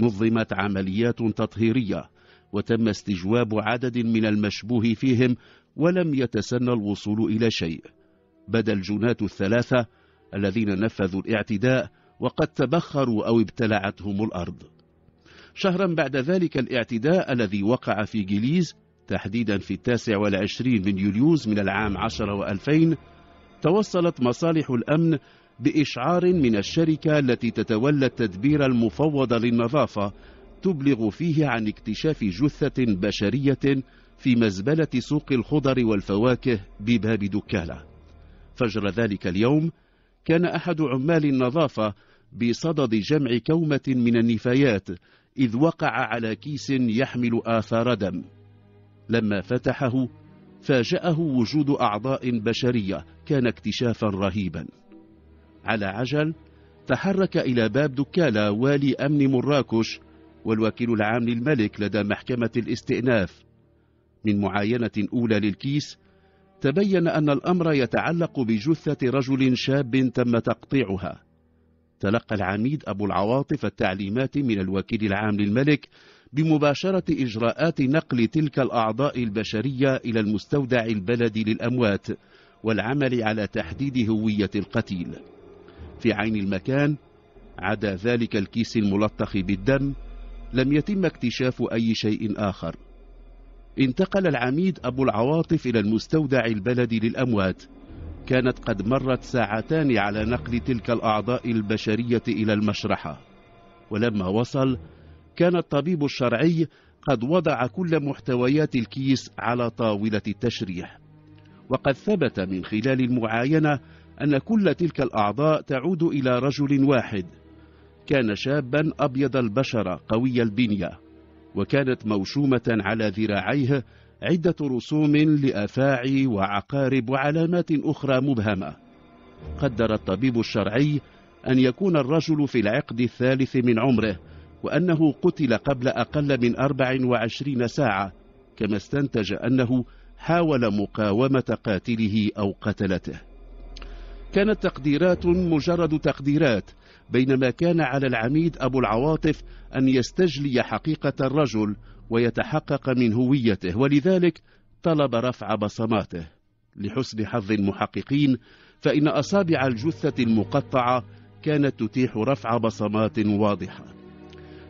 نظمت عمليات تطهيرية وتم استجواب عدد من المشبوه فيهم ولم يتسنى الوصول إلى شيء بدا الجناة الثلاثة الذين نفذوا الاعتداء وقد تبخروا أو ابتلعتهم الأرض شهرا بعد ذلك الاعتداء الذي وقع في جليز تحديدا في التاسع والعشرين من يوليوز من العام عشر وألفين توصلت مصالح الأمن بإشعار من الشركة التي تتولى التدبير المفوض للنظافة تبلغ فيه عن اكتشاف جثة بشرية في مزبلة سوق الخضر والفواكه بباب دكالة فجر ذلك اليوم كان أحد عمال النظافة بصدد جمع كومة من النفايات إذ وقع على كيس يحمل آثار دم لما فتحه فاجأه وجود أعضاء بشرية كان اكتشافا رهيبا على عجل تحرك إلى باب دكالة والي أمن مراكش والوكيل العام للملك لدى محكمة الاستئناف من معاينة أولى للكيس تبين أن الأمر يتعلق بجثة رجل شاب تم تقطيعها تلقى العميد أبو العواطف التعليمات من الوكيل العام للملك بمباشرة إجراءات نقل تلك الأعضاء البشرية إلى المستودع البلدي للأموات والعمل على تحديد هوية القتيل في عين المكان عدا ذلك الكيس الملطخ بالدم لم يتم اكتشاف أي شيء آخر انتقل العميد أبو العواطف إلى المستودع البلدي للأموات كانت قد مرت ساعتان على نقل تلك الأعضاء البشرية إلى المشرحة ولما وصل كان الطبيب الشرعي قد وضع كل محتويات الكيس على طاولة التشريح وقد ثبت من خلال المعاينة أن كل تلك الأعضاء تعود إلى رجل واحد كان شابا أبيض البشرة قوي البنية وكانت موشومة على ذراعيه عدة رسوم لأفاعي وعقارب وعلامات أخرى مبهمة قدر الطبيب الشرعي أن يكون الرجل في العقد الثالث من عمره وأنه قتل قبل أقل من 24 ساعة كما استنتج أنه حاول مقاومة قاتله أو قتلته كانت تقديرات مجرد تقديرات بينما كان على العميد أبو العواطف أن يستجلي حقيقة الرجل ويتحقق من هويته ولذلك طلب رفع بصماته لحسن حظ المحققين فإن أصابع الجثة المقطعة كانت تتيح رفع بصمات واضحة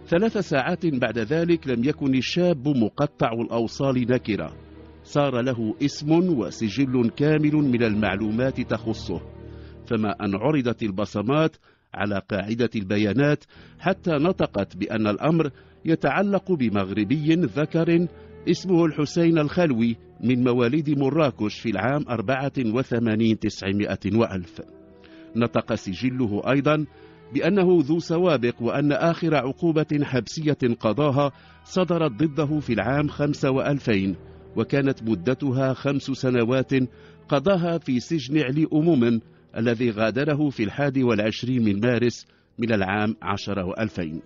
ثلاث ساعات بعد ذلك لم يكن الشاب مقطع الأوصال نكرة صار له اسم وسجل كامل من المعلومات تخصه فما أن عرضت البصمات على قاعدة البيانات حتى نطقت بأن الأمر يتعلق بمغربي ذكر اسمه الحسين الخلوي من مواليد مراكش في العام 84 900 وألف نطق سجله أيضا بأنه ذو سوابق وأن آخر عقوبة حبسية قضاها صدرت ضده في العام 2000 وكانت مدتها خمس سنوات قضاها في سجن علي أموم الذي غادره في الحادي والعشرين من مارس من العام عشرة وألفين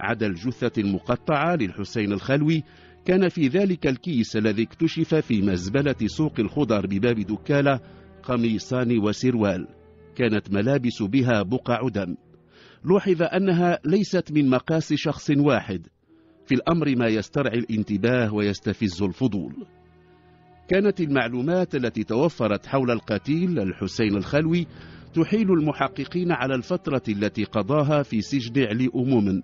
عدا الجثة المقطعة للحسين الخلوي كان في ذلك الكيس الذي اكتشف في مزبلة سوق الخضر بباب دكالة قميصان وسروال كانت ملابس بها بقع دم لوحظ أنها ليست من مقاس شخص واحد في الأمر ما يسترعي الانتباه ويستفز الفضول كانت المعلومات التي توفرت حول القتيل الحسين الخلوي تحيل المحققين على الفترة التي قضاها في سجن علي أموم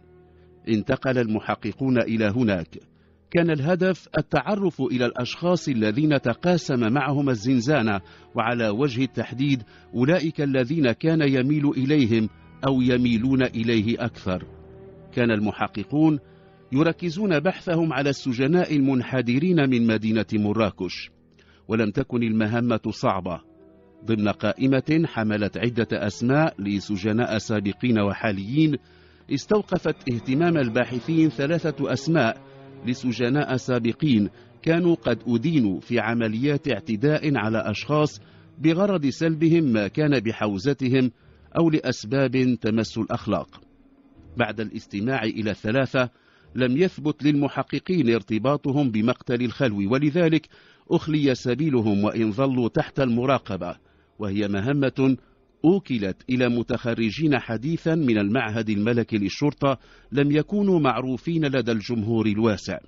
انتقل المحققون إلى هناك كان الهدف التعرف إلى الأشخاص الذين تقاسم معهم الزنزانة وعلى وجه التحديد أولئك الذين كان يميل إليهم أو يميلون إليه أكثر كان المحققون يركزون بحثهم على السجناء المنحدرين من مدينة مراكش ولم تكن المهمة صعبة ضمن قائمة حملت عدة أسماء لسجناء سابقين وحاليين استوقفت اهتمام الباحثين ثلاثة أسماء لسجناء سابقين كانوا قد أدينوا في عمليات اعتداء على أشخاص بغرض سلبهم ما كان بحوزتهم أو لأسباب تمس الأخلاق بعد الاستماع إلى الثلاثة لم يثبت للمحققين ارتباطهم بمقتل الخلو ولذلك أخلي سبيلهم وإن ظلوا تحت المراقبة وهي مهمة أوكلت إلى متخرجين حديثا من المعهد الملكي للشرطة لم يكونوا معروفين لدى الجمهور الواسع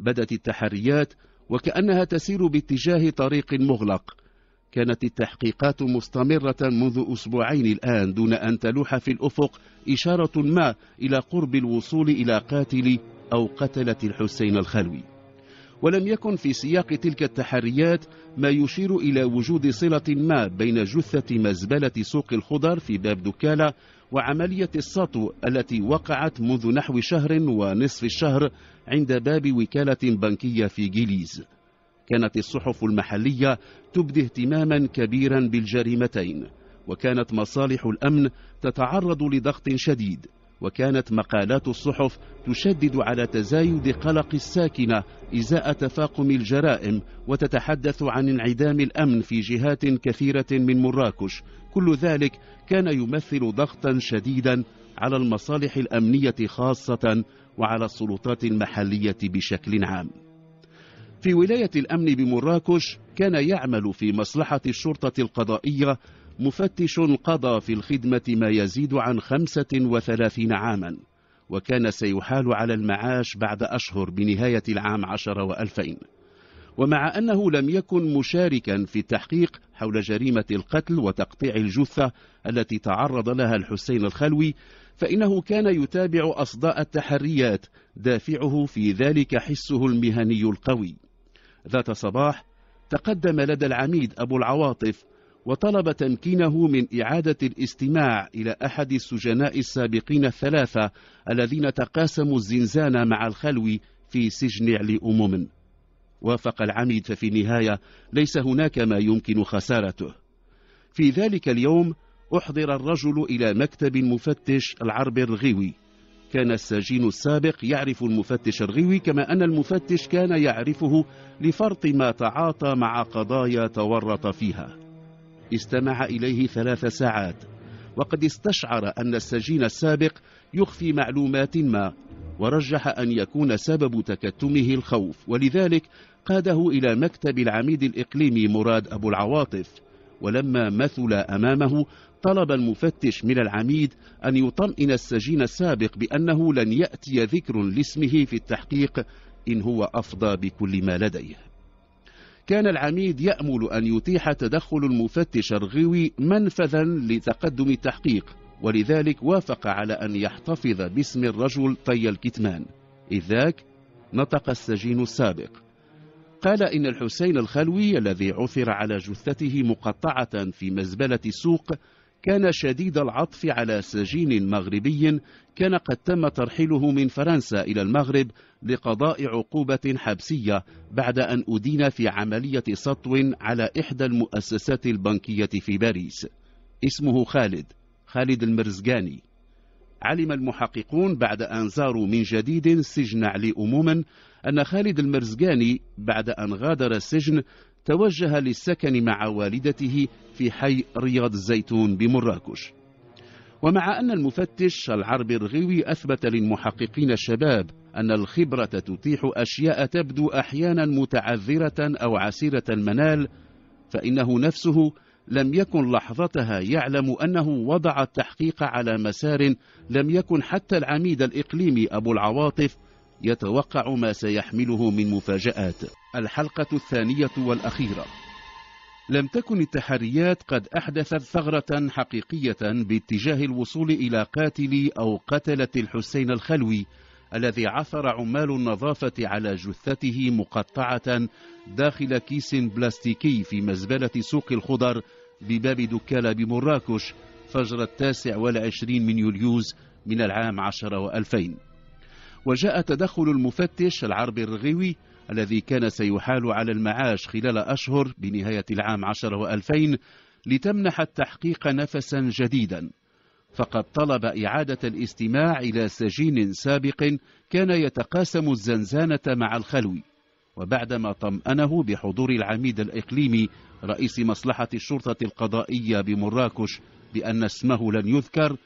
بدت التحريات وكأنها تسير باتجاه طريق مغلق كانت التحقيقات مستمرة منذ أسبوعين الآن دون أن تلوح في الأفق إشارة ما إلى قرب الوصول إلى قاتل أو قتلة الحسين الخلوي ولم يكن في سياق تلك التحريات ما يشير إلى وجود صلة ما بين جثة مزبلة سوق الخضر في باب دكالة وعملية السطو التي وقعت منذ نحو شهر ونصف الشهر عند باب وكالة بنكية في جيليز كانت الصحف المحلية تبدي اهتماما كبيرا بالجريمتين وكانت مصالح الأمن تتعرض لضغط شديد وكانت مقالات الصحف تشدد على تزايد قلق الساكنة إزاء تفاقم الجرائم وتتحدث عن انعدام الأمن في جهات كثيرة من مراكش كل ذلك كان يمثل ضغطا شديدا على المصالح الأمنية خاصة وعلى السلطات المحلية بشكل عام في ولاية الأمن بمراكش كان يعمل في مصلحة الشرطة القضائية مفتش قضى في الخدمة ما يزيد عن خمسة وثلاثين عاما وكان سيحال على المعاش بعد أشهر بنهاية العام عشر وألفين ومع أنه لم يكن مشاركا في التحقيق حول جريمة القتل وتقطيع الجثة التي تعرض لها الحسين الخلوي فإنه كان يتابع أصداء التحريات دافعه في ذلك حسه المهني القوي ذات صباح تقدم لدى العميد أبو العواطف وطلب تمكينه من إعادة الاستماع إلى أحد السجناء السابقين الثلاثة الذين تقاسموا الزنزانة مع الخلوي في سجن علي أمم وافق العميد ففي النهاية ليس هناك ما يمكن خسارته في ذلك اليوم أحضر الرجل إلى مكتب المفتش العرب الغيوي كان السجين السابق يعرف المفتش الغيوي كما أن المفتش كان يعرفه لفرط ما تعاطى مع قضايا تورط فيها استمع إليه ثلاث ساعات وقد استشعر أن السجين السابق يخفي معلومات ما ورجح أن يكون سبب تكتمه الخوف ولذلك قاده إلى مكتب العميد الإقليمي مراد أبو العواطف ولما مثل أمامه طلب المفتش من العميد أن يطمئن السجين السابق بأنه لن يأتي ذكر لاسمه في التحقيق إن هو أفضى بكل ما لديه كان العميد يأمل أن يتيح تدخل المفتش الغوي منفذا لتقدم التحقيق ولذلك وافق على أن يحتفظ باسم الرجل طي الكتمان إذ ذاك نطق السجين السابق قال إن الحسين الخلوي الذي عثر على جثته مقطعة في مزبلة السوق كان شديد العطف على سجين مغربي كان قد تم ترحيله من فرنسا إلى المغرب لقضاء عقوبة حبسية بعد أن أدين في عملية سطو على إحدى المؤسسات البنكية في باريس اسمه خالد خالد المرزقاني علم المحققون بعد أن زاروا من جديد سجن علي أموما أن خالد المرزقاني بعد أن غادر السجن توجه للسكن مع والدته في حي رياض الزيتون بمراكش ومع أن المفتش العربرغوي أثبت للمحققين الشباب أن الخبرة تتيح أشياء تبدو أحيانا متعذرة أو عسيرة المنال فإنه نفسه لم يكن لحظتها يعلم أنه وضع التحقيق على مسار لم يكن حتى العميد الإقليمي أبو العواطف يتوقع ما سيحمله من مفاجآت الحلقة الثانية والأخيرة لم تكن التحريات قد أحدثت ثغرة حقيقية باتجاه الوصول إلى قاتل أو قتلة الحسين الخلوي الذي عثر عمال النظافة على جثته مقطعة داخل كيس بلاستيكي في مزبلة سوق الخضر بباب دكالة بمراكش فجر التاسع والعشرين من يوليوز من العام عشر وألفين وجاء تدخل المفتش العربي الرغيوي الذي كان سيحال على المعاش خلال أشهر بنهاية العام عشر وألفين لتمنح التحقيق نفسا جديدا فقد طلب إعادة الاستماع إلى سجين سابق كان يتقاسم الزنزانة مع الخلوي وبعدما طمأنه بحضور العميد الإقليمي رئيس مصلحة الشرطة القضائية بمراكش بأن اسمه لن يذكر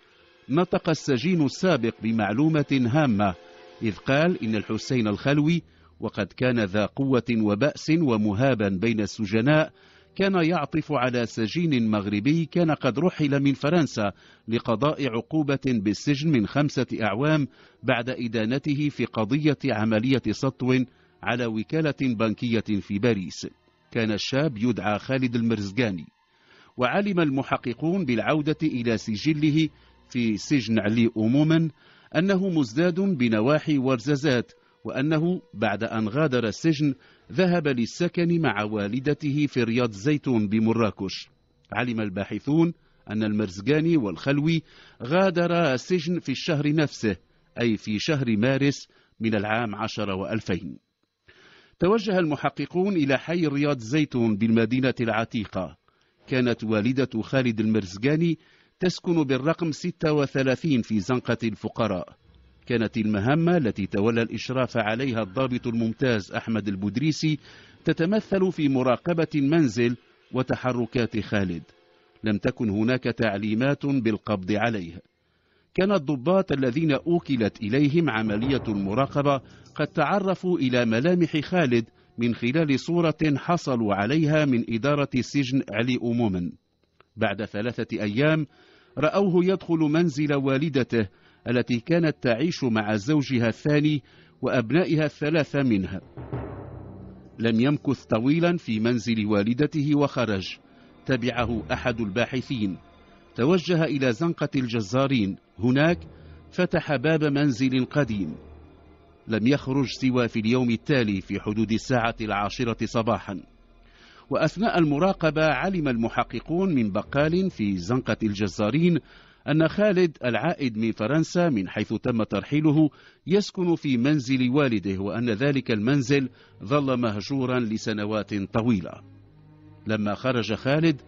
نطق السجين السابق بمعلومة هامة إذ قال إن الحسين الخلوي وقد كان ذا قوة وبأس ومهابا بين السجناء كان يعطف على سجين مغربي كان قد رحل من فرنسا لقضاء عقوبة بالسجن من خمسة أعوام بعد إدانته في قضية عملية سطو على وكالة بنكية في باريس كان الشاب يدعى خالد المرزقاني وعلم المحققون بالعودة إلى سجله في سجن علي أموما أنه مزداد بنواحي ورزازات وأنه بعد أن غادر السجن ذهب للسكن مع والدته في رياض زيتون بمراكش علم الباحثون أن المرزقاني والخلوي غادر السجن في الشهر نفسه أي في شهر مارس من العام عشر وألفين توجه المحققون إلى حي رياض زيتون بالمدينة العتيقة كانت والدة خالد المرزقاني تسكن بالرقم 36 في زنقة الفقراء كانت المهمة التي تولى الإشراف عليها الضابط الممتاز أحمد البدريسي تتمثل في مراقبة المنزل وتحركات خالد لم تكن هناك تعليمات بالقبض عليه كان الضباط الذين أوكلت إليهم عملية المراقبة قد تعرفوا إلى ملامح خالد من خلال صورة حصلوا عليها من إدارة سجن علي أمومن بعد ثلاثة أيام رأوه يدخل منزل والدته التي كانت تعيش مع زوجها الثاني وأبنائها الثلاثة منها لم يمكث طويلا في منزل والدته وخرج تبعه أحد الباحثين توجه إلى زنقة الجزارين هناك فتح باب منزل قديم لم يخرج سوى في اليوم التالي في حدود الساعة العاشرة صباحاً وأثناء المراقبة علم المحققون من بقال في زنقة الجزارين أن خالد العائد من فرنسا من حيث تم ترحيله يسكن في منزل والده وأن ذلك المنزل ظل مهجورا لسنوات طويلة لما خرج خالد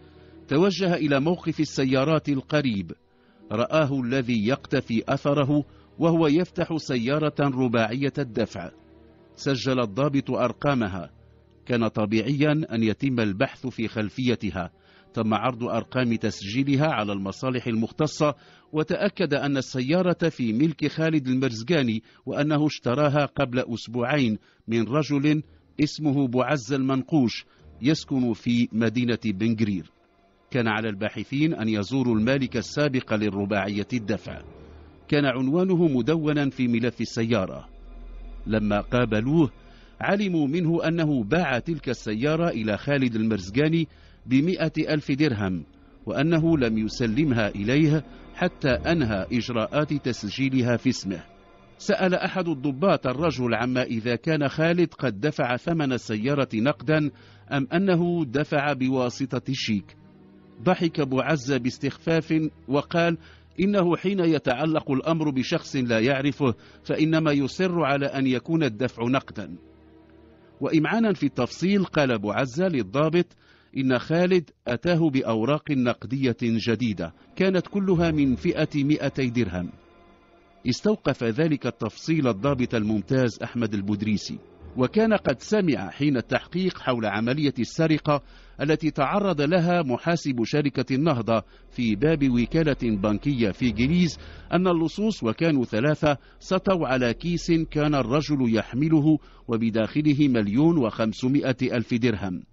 توجه إلى موقف السيارات القريب رآه الذي يقتفي أثره وهو يفتح سيارة رباعية الدفع سجل الضابط أرقامها كان طبيعيا أن يتم البحث في خلفيتها تم عرض أرقام تسجيلها على المصالح المختصة وتأكد أن السيارة في ملك خالد المرزقاني وأنه اشتراها قبل أسبوعين من رجل اسمه بوعز المنقوش يسكن في مدينة بنجرير كان على الباحثين أن يزوروا المالك السابق للرباعية الدفع كان عنوانه مدونا في ملف السيارة لما قابلوه علموا منه أنه باع تلك السيارة إلى خالد المرزقاني بمئة ألف درهم وأنه لم يسلمها إليه حتى أنهى إجراءات تسجيلها في اسمه سأل أحد الضباط الرجل عما إذا كان خالد قد دفع ثمن السيارة نقدا أم أنه دفع بواسطة الشيك ضحك أبو عزة باستخفاف وقال إنه حين يتعلق الأمر بشخص لا يعرفه فإنما يصر على أن يكون الدفع نقدا وإمعانا في التفصيل قال أبو عزة للضابط إن خالد أتاه بأوراق نقدية جديدة كانت كلها من فئة 200 درهم استوقف ذلك التفصيل الضابط الممتاز أحمد البدريسي وكان قد سمع حين التحقيق حول عملية السرقة التي تعرض لها محاسب شركة النهضة في باب وكالة بنكية في جليز أن اللصوص وكانوا ثلاثة سطوا على كيس كان الرجل يحمله وبداخله مليون وخمسمائة ألف درهم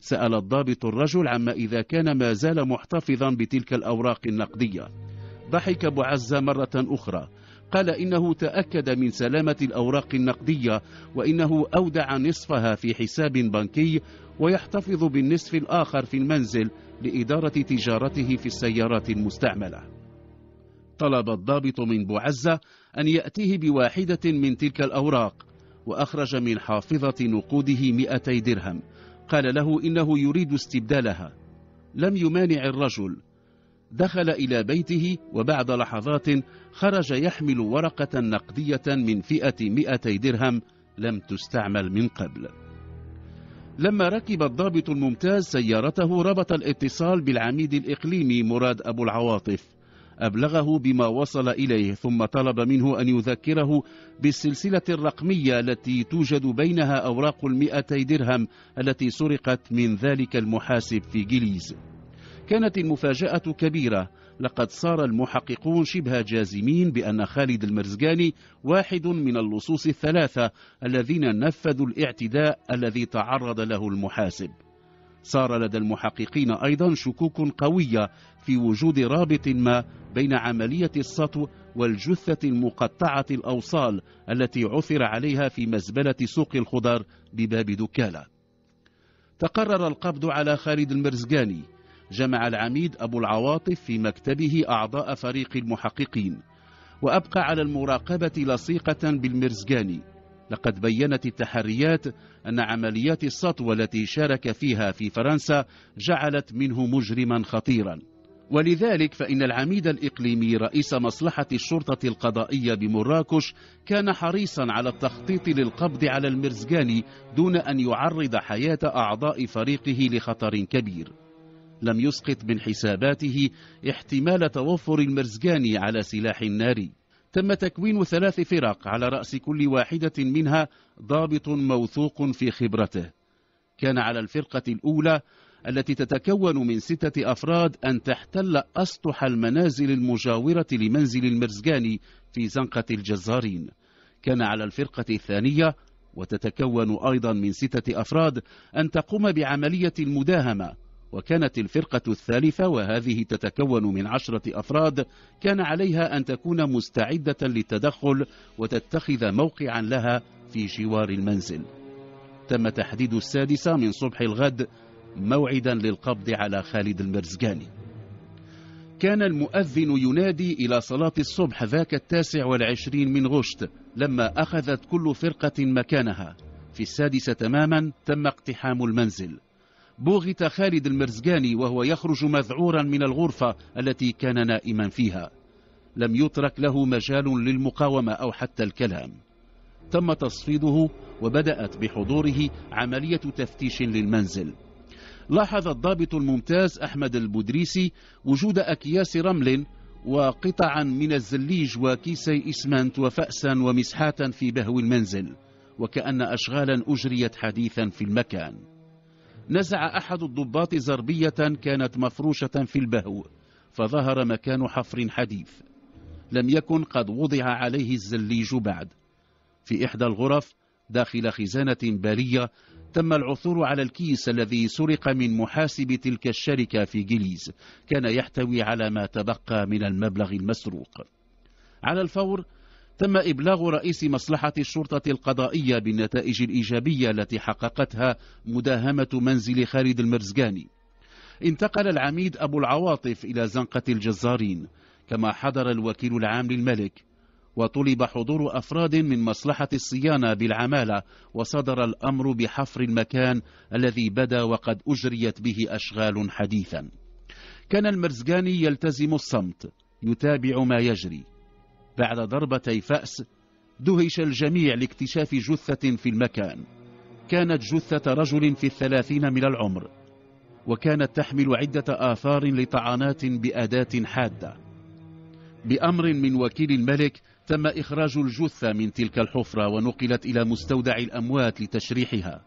سأل الضابط الرجل عما إذا كان ما زال محتفظا بتلك الأوراق النقدية ضحك بعزة مرة أخرى قال إنه تأكد من سلامة الأوراق النقدية وإنه أودع نصفها في حساب بنكي ويحتفظ بالنصف الآخر في المنزل لإدارة تجارته في السيارات المستعملة طلب الضابط من بوعزة أن يأتيه بواحدة من تلك الأوراق وأخرج من حافظة نقوده 200 درهم قال له إنه يريد استبدالها لم يمانع الرجل دخل إلى بيته وبعد لحظات خرج يحمل ورقة نقدية من فئة 200 درهم لم تستعمل من قبل لما ركب الضابط الممتاز سيارته ربط الاتصال بالعميد الإقليمي مراد أبو العواطف أبلغه بما وصل إليه ثم طلب منه أن يذكره بالسلسلة الرقمية التي توجد بينها أوراق المئتي درهم التي سرقت من ذلك المحاسب في جليز كانت المفاجأة كبيرة لقد صار المحققون شبه جازمين بأن خالد المرزقاني واحد من اللصوص الثلاثة الذين نفذوا الاعتداء الذي تعرض له المحاسب صار لدى المحققين أيضا شكوك قوية في وجود رابط ما بين عملية السطو والجثة المقطعة الأوصال التي عثر عليها في مزبلة سوق الخضار بباب دكالة تقرر القبض على خالد المرزقاني جمع العميد أبو العواطف في مكتبه أعضاء فريق المحققين وأبقى على المراقبة لصيقة بالمرزقاني لقد بينت التحريات أن عمليات السطو التي شارك فيها في فرنسا جعلت منه مجرما خطيرا ولذلك فإن العميد الإقليمي رئيس مصلحة الشرطة القضائية بمراكش كان حريصا على التخطيط للقبض على المرزقاني دون أن يعرض حياة أعضاء فريقه لخطر كبير لم يسقط من حساباته احتمال توفر المرزقاني على سلاح ناري تم تكوين ثلاث فرق على رأس كل واحدة منها ضابط موثوق في خبرته كان على الفرقة الأولى التي تتكون من ستة أفراد أن تحتل أسطح المنازل المجاورة لمنزل المرزقاني في زنقة الجزارين كان على الفرقة الثانية وتتكون أيضا من ستة أفراد أن تقوم بعملية المداهمة وكانت الفرقة الثالثة وهذه تتكون من عشرة أفراد كان عليها أن تكون مستعدة للتدخل وتتخذ موقعا لها في جوار المنزل تم تحديد السادسة من صبح الغد موعدا للقبض على خالد المرزقاني كان المؤذن ينادي إلى صلاة الصبح ذاك التاسع والعشرين من غشت لما أخذت كل فرقة مكانها في السادسة تماما تم اقتحام المنزل بوغت خالد المرزقاني وهو يخرج مذعورا من الغرفة التي كان نائما فيها لم يترك له مجال للمقاومة أو حتى الكلام تم تصفيده وبدأت بحضوره عملية تفتيش للمنزل لاحظ الضابط الممتاز أحمد البودريسي وجود أكياس رمل وقطعا من الزليج وكيسي إسمنت وفأسا ومسحاتا في بهو المنزل وكأن أشغالا أجريت حديثا في المكان نزع أحد الضباط زربية كانت مفروشة في البهو فظهر مكان حفر حديث لم يكن قد وضع عليه الزليج بعد في إحدى الغرف داخل خزانة بالية تم العثور على الكيس الذي سرق من محاسب تلك الشركة في جليز كان يحتوي على ما تبقى من المبلغ المسروق على الفور تم إبلاغ رئيس مصلحة الشرطة القضائية بالنتائج الإيجابية التي حققتها مداهمة منزل خالد المرزقاني انتقل العميد أبو العواطف إلى زنقة الجزارين كما حضر الوكيل العام للملك وطلب حضور أفراد من مصلحة الصيانة بالعمالة وصدر الأمر بحفر المكان الذي بدا وقد أجريت به أشغال حديثا كان المرزقاني يلتزم الصمت يتابع ما يجري بعد ضربتي فأس دهش الجميع لاكتشاف جثة في المكان كانت جثة رجل في الثلاثين من العمر وكانت تحمل عدة آثار لطعنات بأداة حادة بأمر من وكيل الملك تم إخراج الجثة من تلك الحفرة ونقلت إلى مستودع الأموات لتشريحها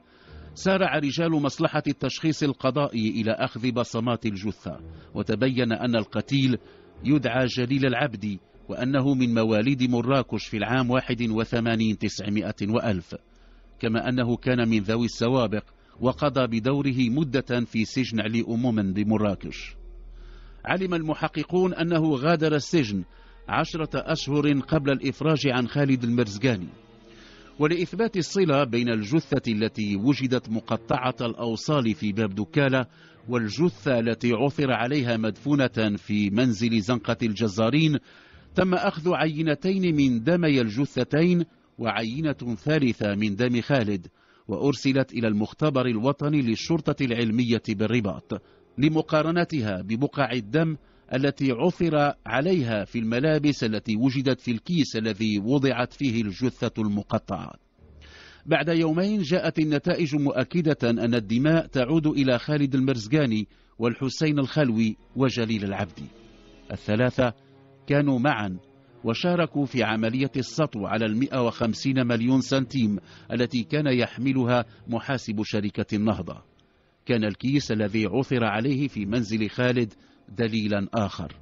سارع رجال مصلحة التشخيص القضائي إلى أخذ بصمات الجثة وتبين أن القتيل يدعى جليل العبدي وأنه من مواليد مراكش في العام 81 تسعمائة وألف كما أنه كان من ذوي السوابق وقضى بدوره مدة في سجن علي أموما بمراكش علم المحققون أنه غادر السجن عشرة أشهر قبل الإفراج عن خالد المرزقاني ولإثبات الصلة بين الجثة التي وجدت مقطعة الأوصال في باب دكالة والجثة التي عثر عليها مدفونة في منزل زنقة الجزارين تم أخذ عينتين من دمي الجثتين وعينة ثالثة من دم خالد وأرسلت إلى المختبر الوطني للشرطة العلمية بالرباط لمقارنتها ببقع الدم التي عثر عليها في الملابس التي وجدت في الكيس الذي وضعت فيه الجثة المقطعة بعد يومين جاءت النتائج مؤكدة أن الدماء تعود إلى خالد المرزقاني والحسين الخلوي وجليل العبدي الثلاثة كانوا معا وشاركوا في عملية السطو على ال 150 مليون سنتيم التي كان يحملها محاسب شركة النهضة كان الكيس الذي عثر عليه في منزل خالد دليلا آخر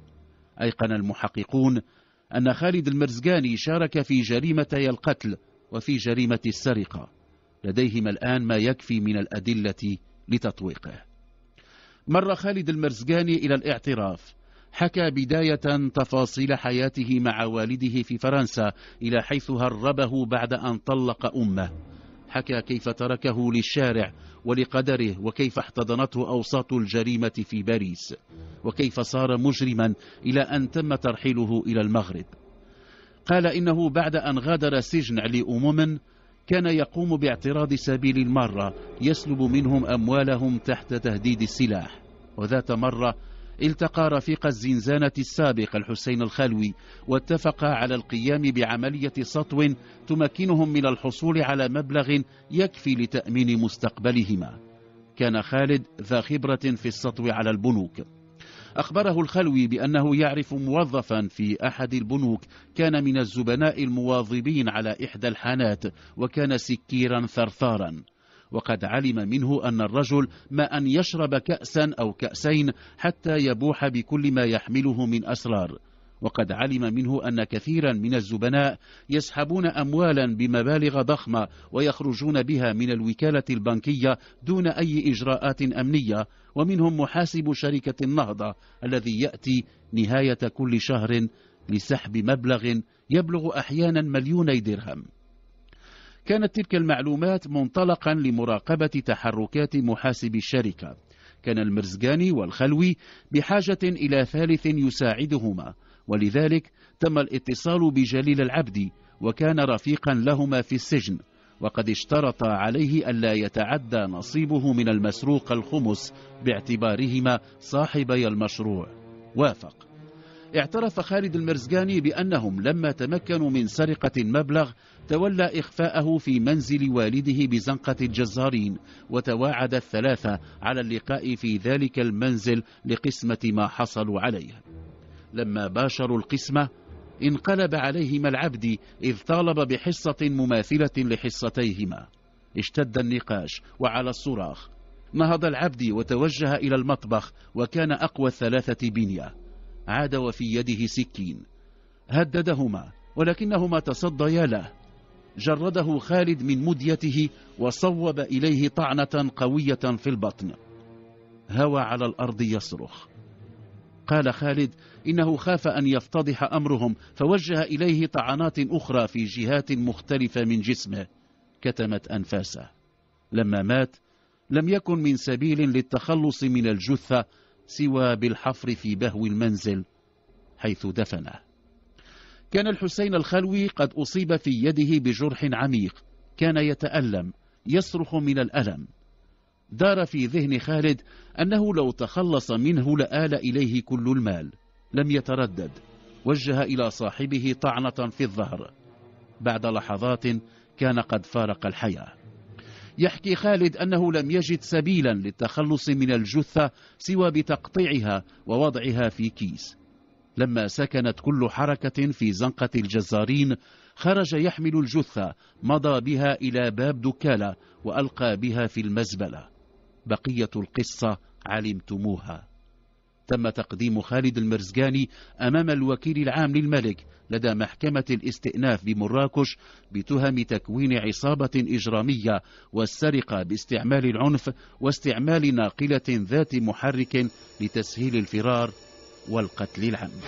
أيقن المحققون أن خالد المرزقاني شارك في جريمتي القتل وفي جريمة السرقة لديهم الآن ما يكفي من الأدلة لتطويقه مر خالد المرزقاني إلى الاعتراف حكى بداية تفاصيل حياته مع والده في فرنسا إلى حيث هربه بعد أن طلق أمه حكى كيف تركه للشارع ولقدره وكيف احتضنته أوساط الجريمة في باريس وكيف صار مجرما إلى أن تم ترحيله إلى المغرب قال إنه بعد أن غادر سجن لأمم كان يقوم باعتراض سبيل المرة يسلب منهم أموالهم تحت تهديد السلاح وذات مرة التقى رفيق الزنزانة السابق الحسين الخلوي واتفقا على القيام بعملية سطو تمكنهم من الحصول على مبلغ يكفي لتأمين مستقبلهما كان خالد ذا خبرة في السطو على البنوك أخبره الخلوي بأنه يعرف موظفا في أحد البنوك كان من الزبناء المواظبين على إحدى الحانات وكان سكيرا ثرثارا وقد علم منه أن الرجل ما أن يشرب كأسا أو كأسين حتى يبوح بكل ما يحمله من أسرار وقد علم منه أن كثيرا من الزبناء يسحبون أموالا بمبالغ ضخمة ويخرجون بها من الوكالة البنكية دون أي إجراءات أمنية ومنهم محاسب شركة النهضة الذي يأتي نهاية كل شهر لسحب مبلغ يبلغ أحيانا مليوني درهم كانت تلك المعلومات منطلقا لمراقبة تحركات محاسب الشركة كان المرزقاني والخلوي بحاجة إلى ثالث يساعدهما ولذلك تم الاتصال بجليل العبدي وكان رفيقا لهما في السجن وقد اشترط عليه ألا يتعدى نصيبه من المسروق الخمس باعتبارهما صاحبي المشروع وافق اعترف خالد المرزقاني بأنهم لما تمكنوا من سرقة المبلغ تولى إخفاءه في منزل والده بزنقة الجزارين وتواعد الثلاثة على اللقاء في ذلك المنزل لقسمة ما حصلوا عليه لما باشروا القسمة انقلب عليهما العبد إذ طالب بحصة مماثلة لحصتيهما اشتد النقاش وعلى الصراخ نهض العبد وتوجه إلى المطبخ وكان أقوى الثلاثة بنية عاد وفي يده سكين هددهما ولكنهما تصديا له جرده خالد من مديته وصوب إليه طعنة قوية في البطن هوى على الأرض يصرخ قال خالد إنه خاف أن يفتضح أمرهم فوجه إليه طعنات أخرى في جهات مختلفة من جسمه كتمت أنفاسه لما مات لم يكن من سبيل للتخلص من الجثة سوى بالحفر في بهو المنزل حيث دفنه كان الحسين الخلوي قد أصيب في يده بجرح عميق كان يتألم يصرخ من الألم دار في ذهن خالد أنه لو تخلص منه لآل إليه كل المال لم يتردد وجه إلى صاحبه طعنة في الظهر بعد لحظات كان قد فارق الحياة يحكي خالد أنه لم يجد سبيلا للتخلص من الجثة سوى بتقطيعها ووضعها في كيس لما سكنت كل حركة في زنقة الجزارين خرج يحمل الجثة مضى بها إلى باب دكالة وألقى بها في المزبلة بقية القصة علمتموها تم تقديم خالد المرزقاني أمام الوكيل العام للملك لدى محكمة الاستئناف بمراكش بتهم تكوين عصابة إجرامية والسرقة باستعمال العنف واستعمال ناقلة ذات محرك لتسهيل الفرار والقتل العمد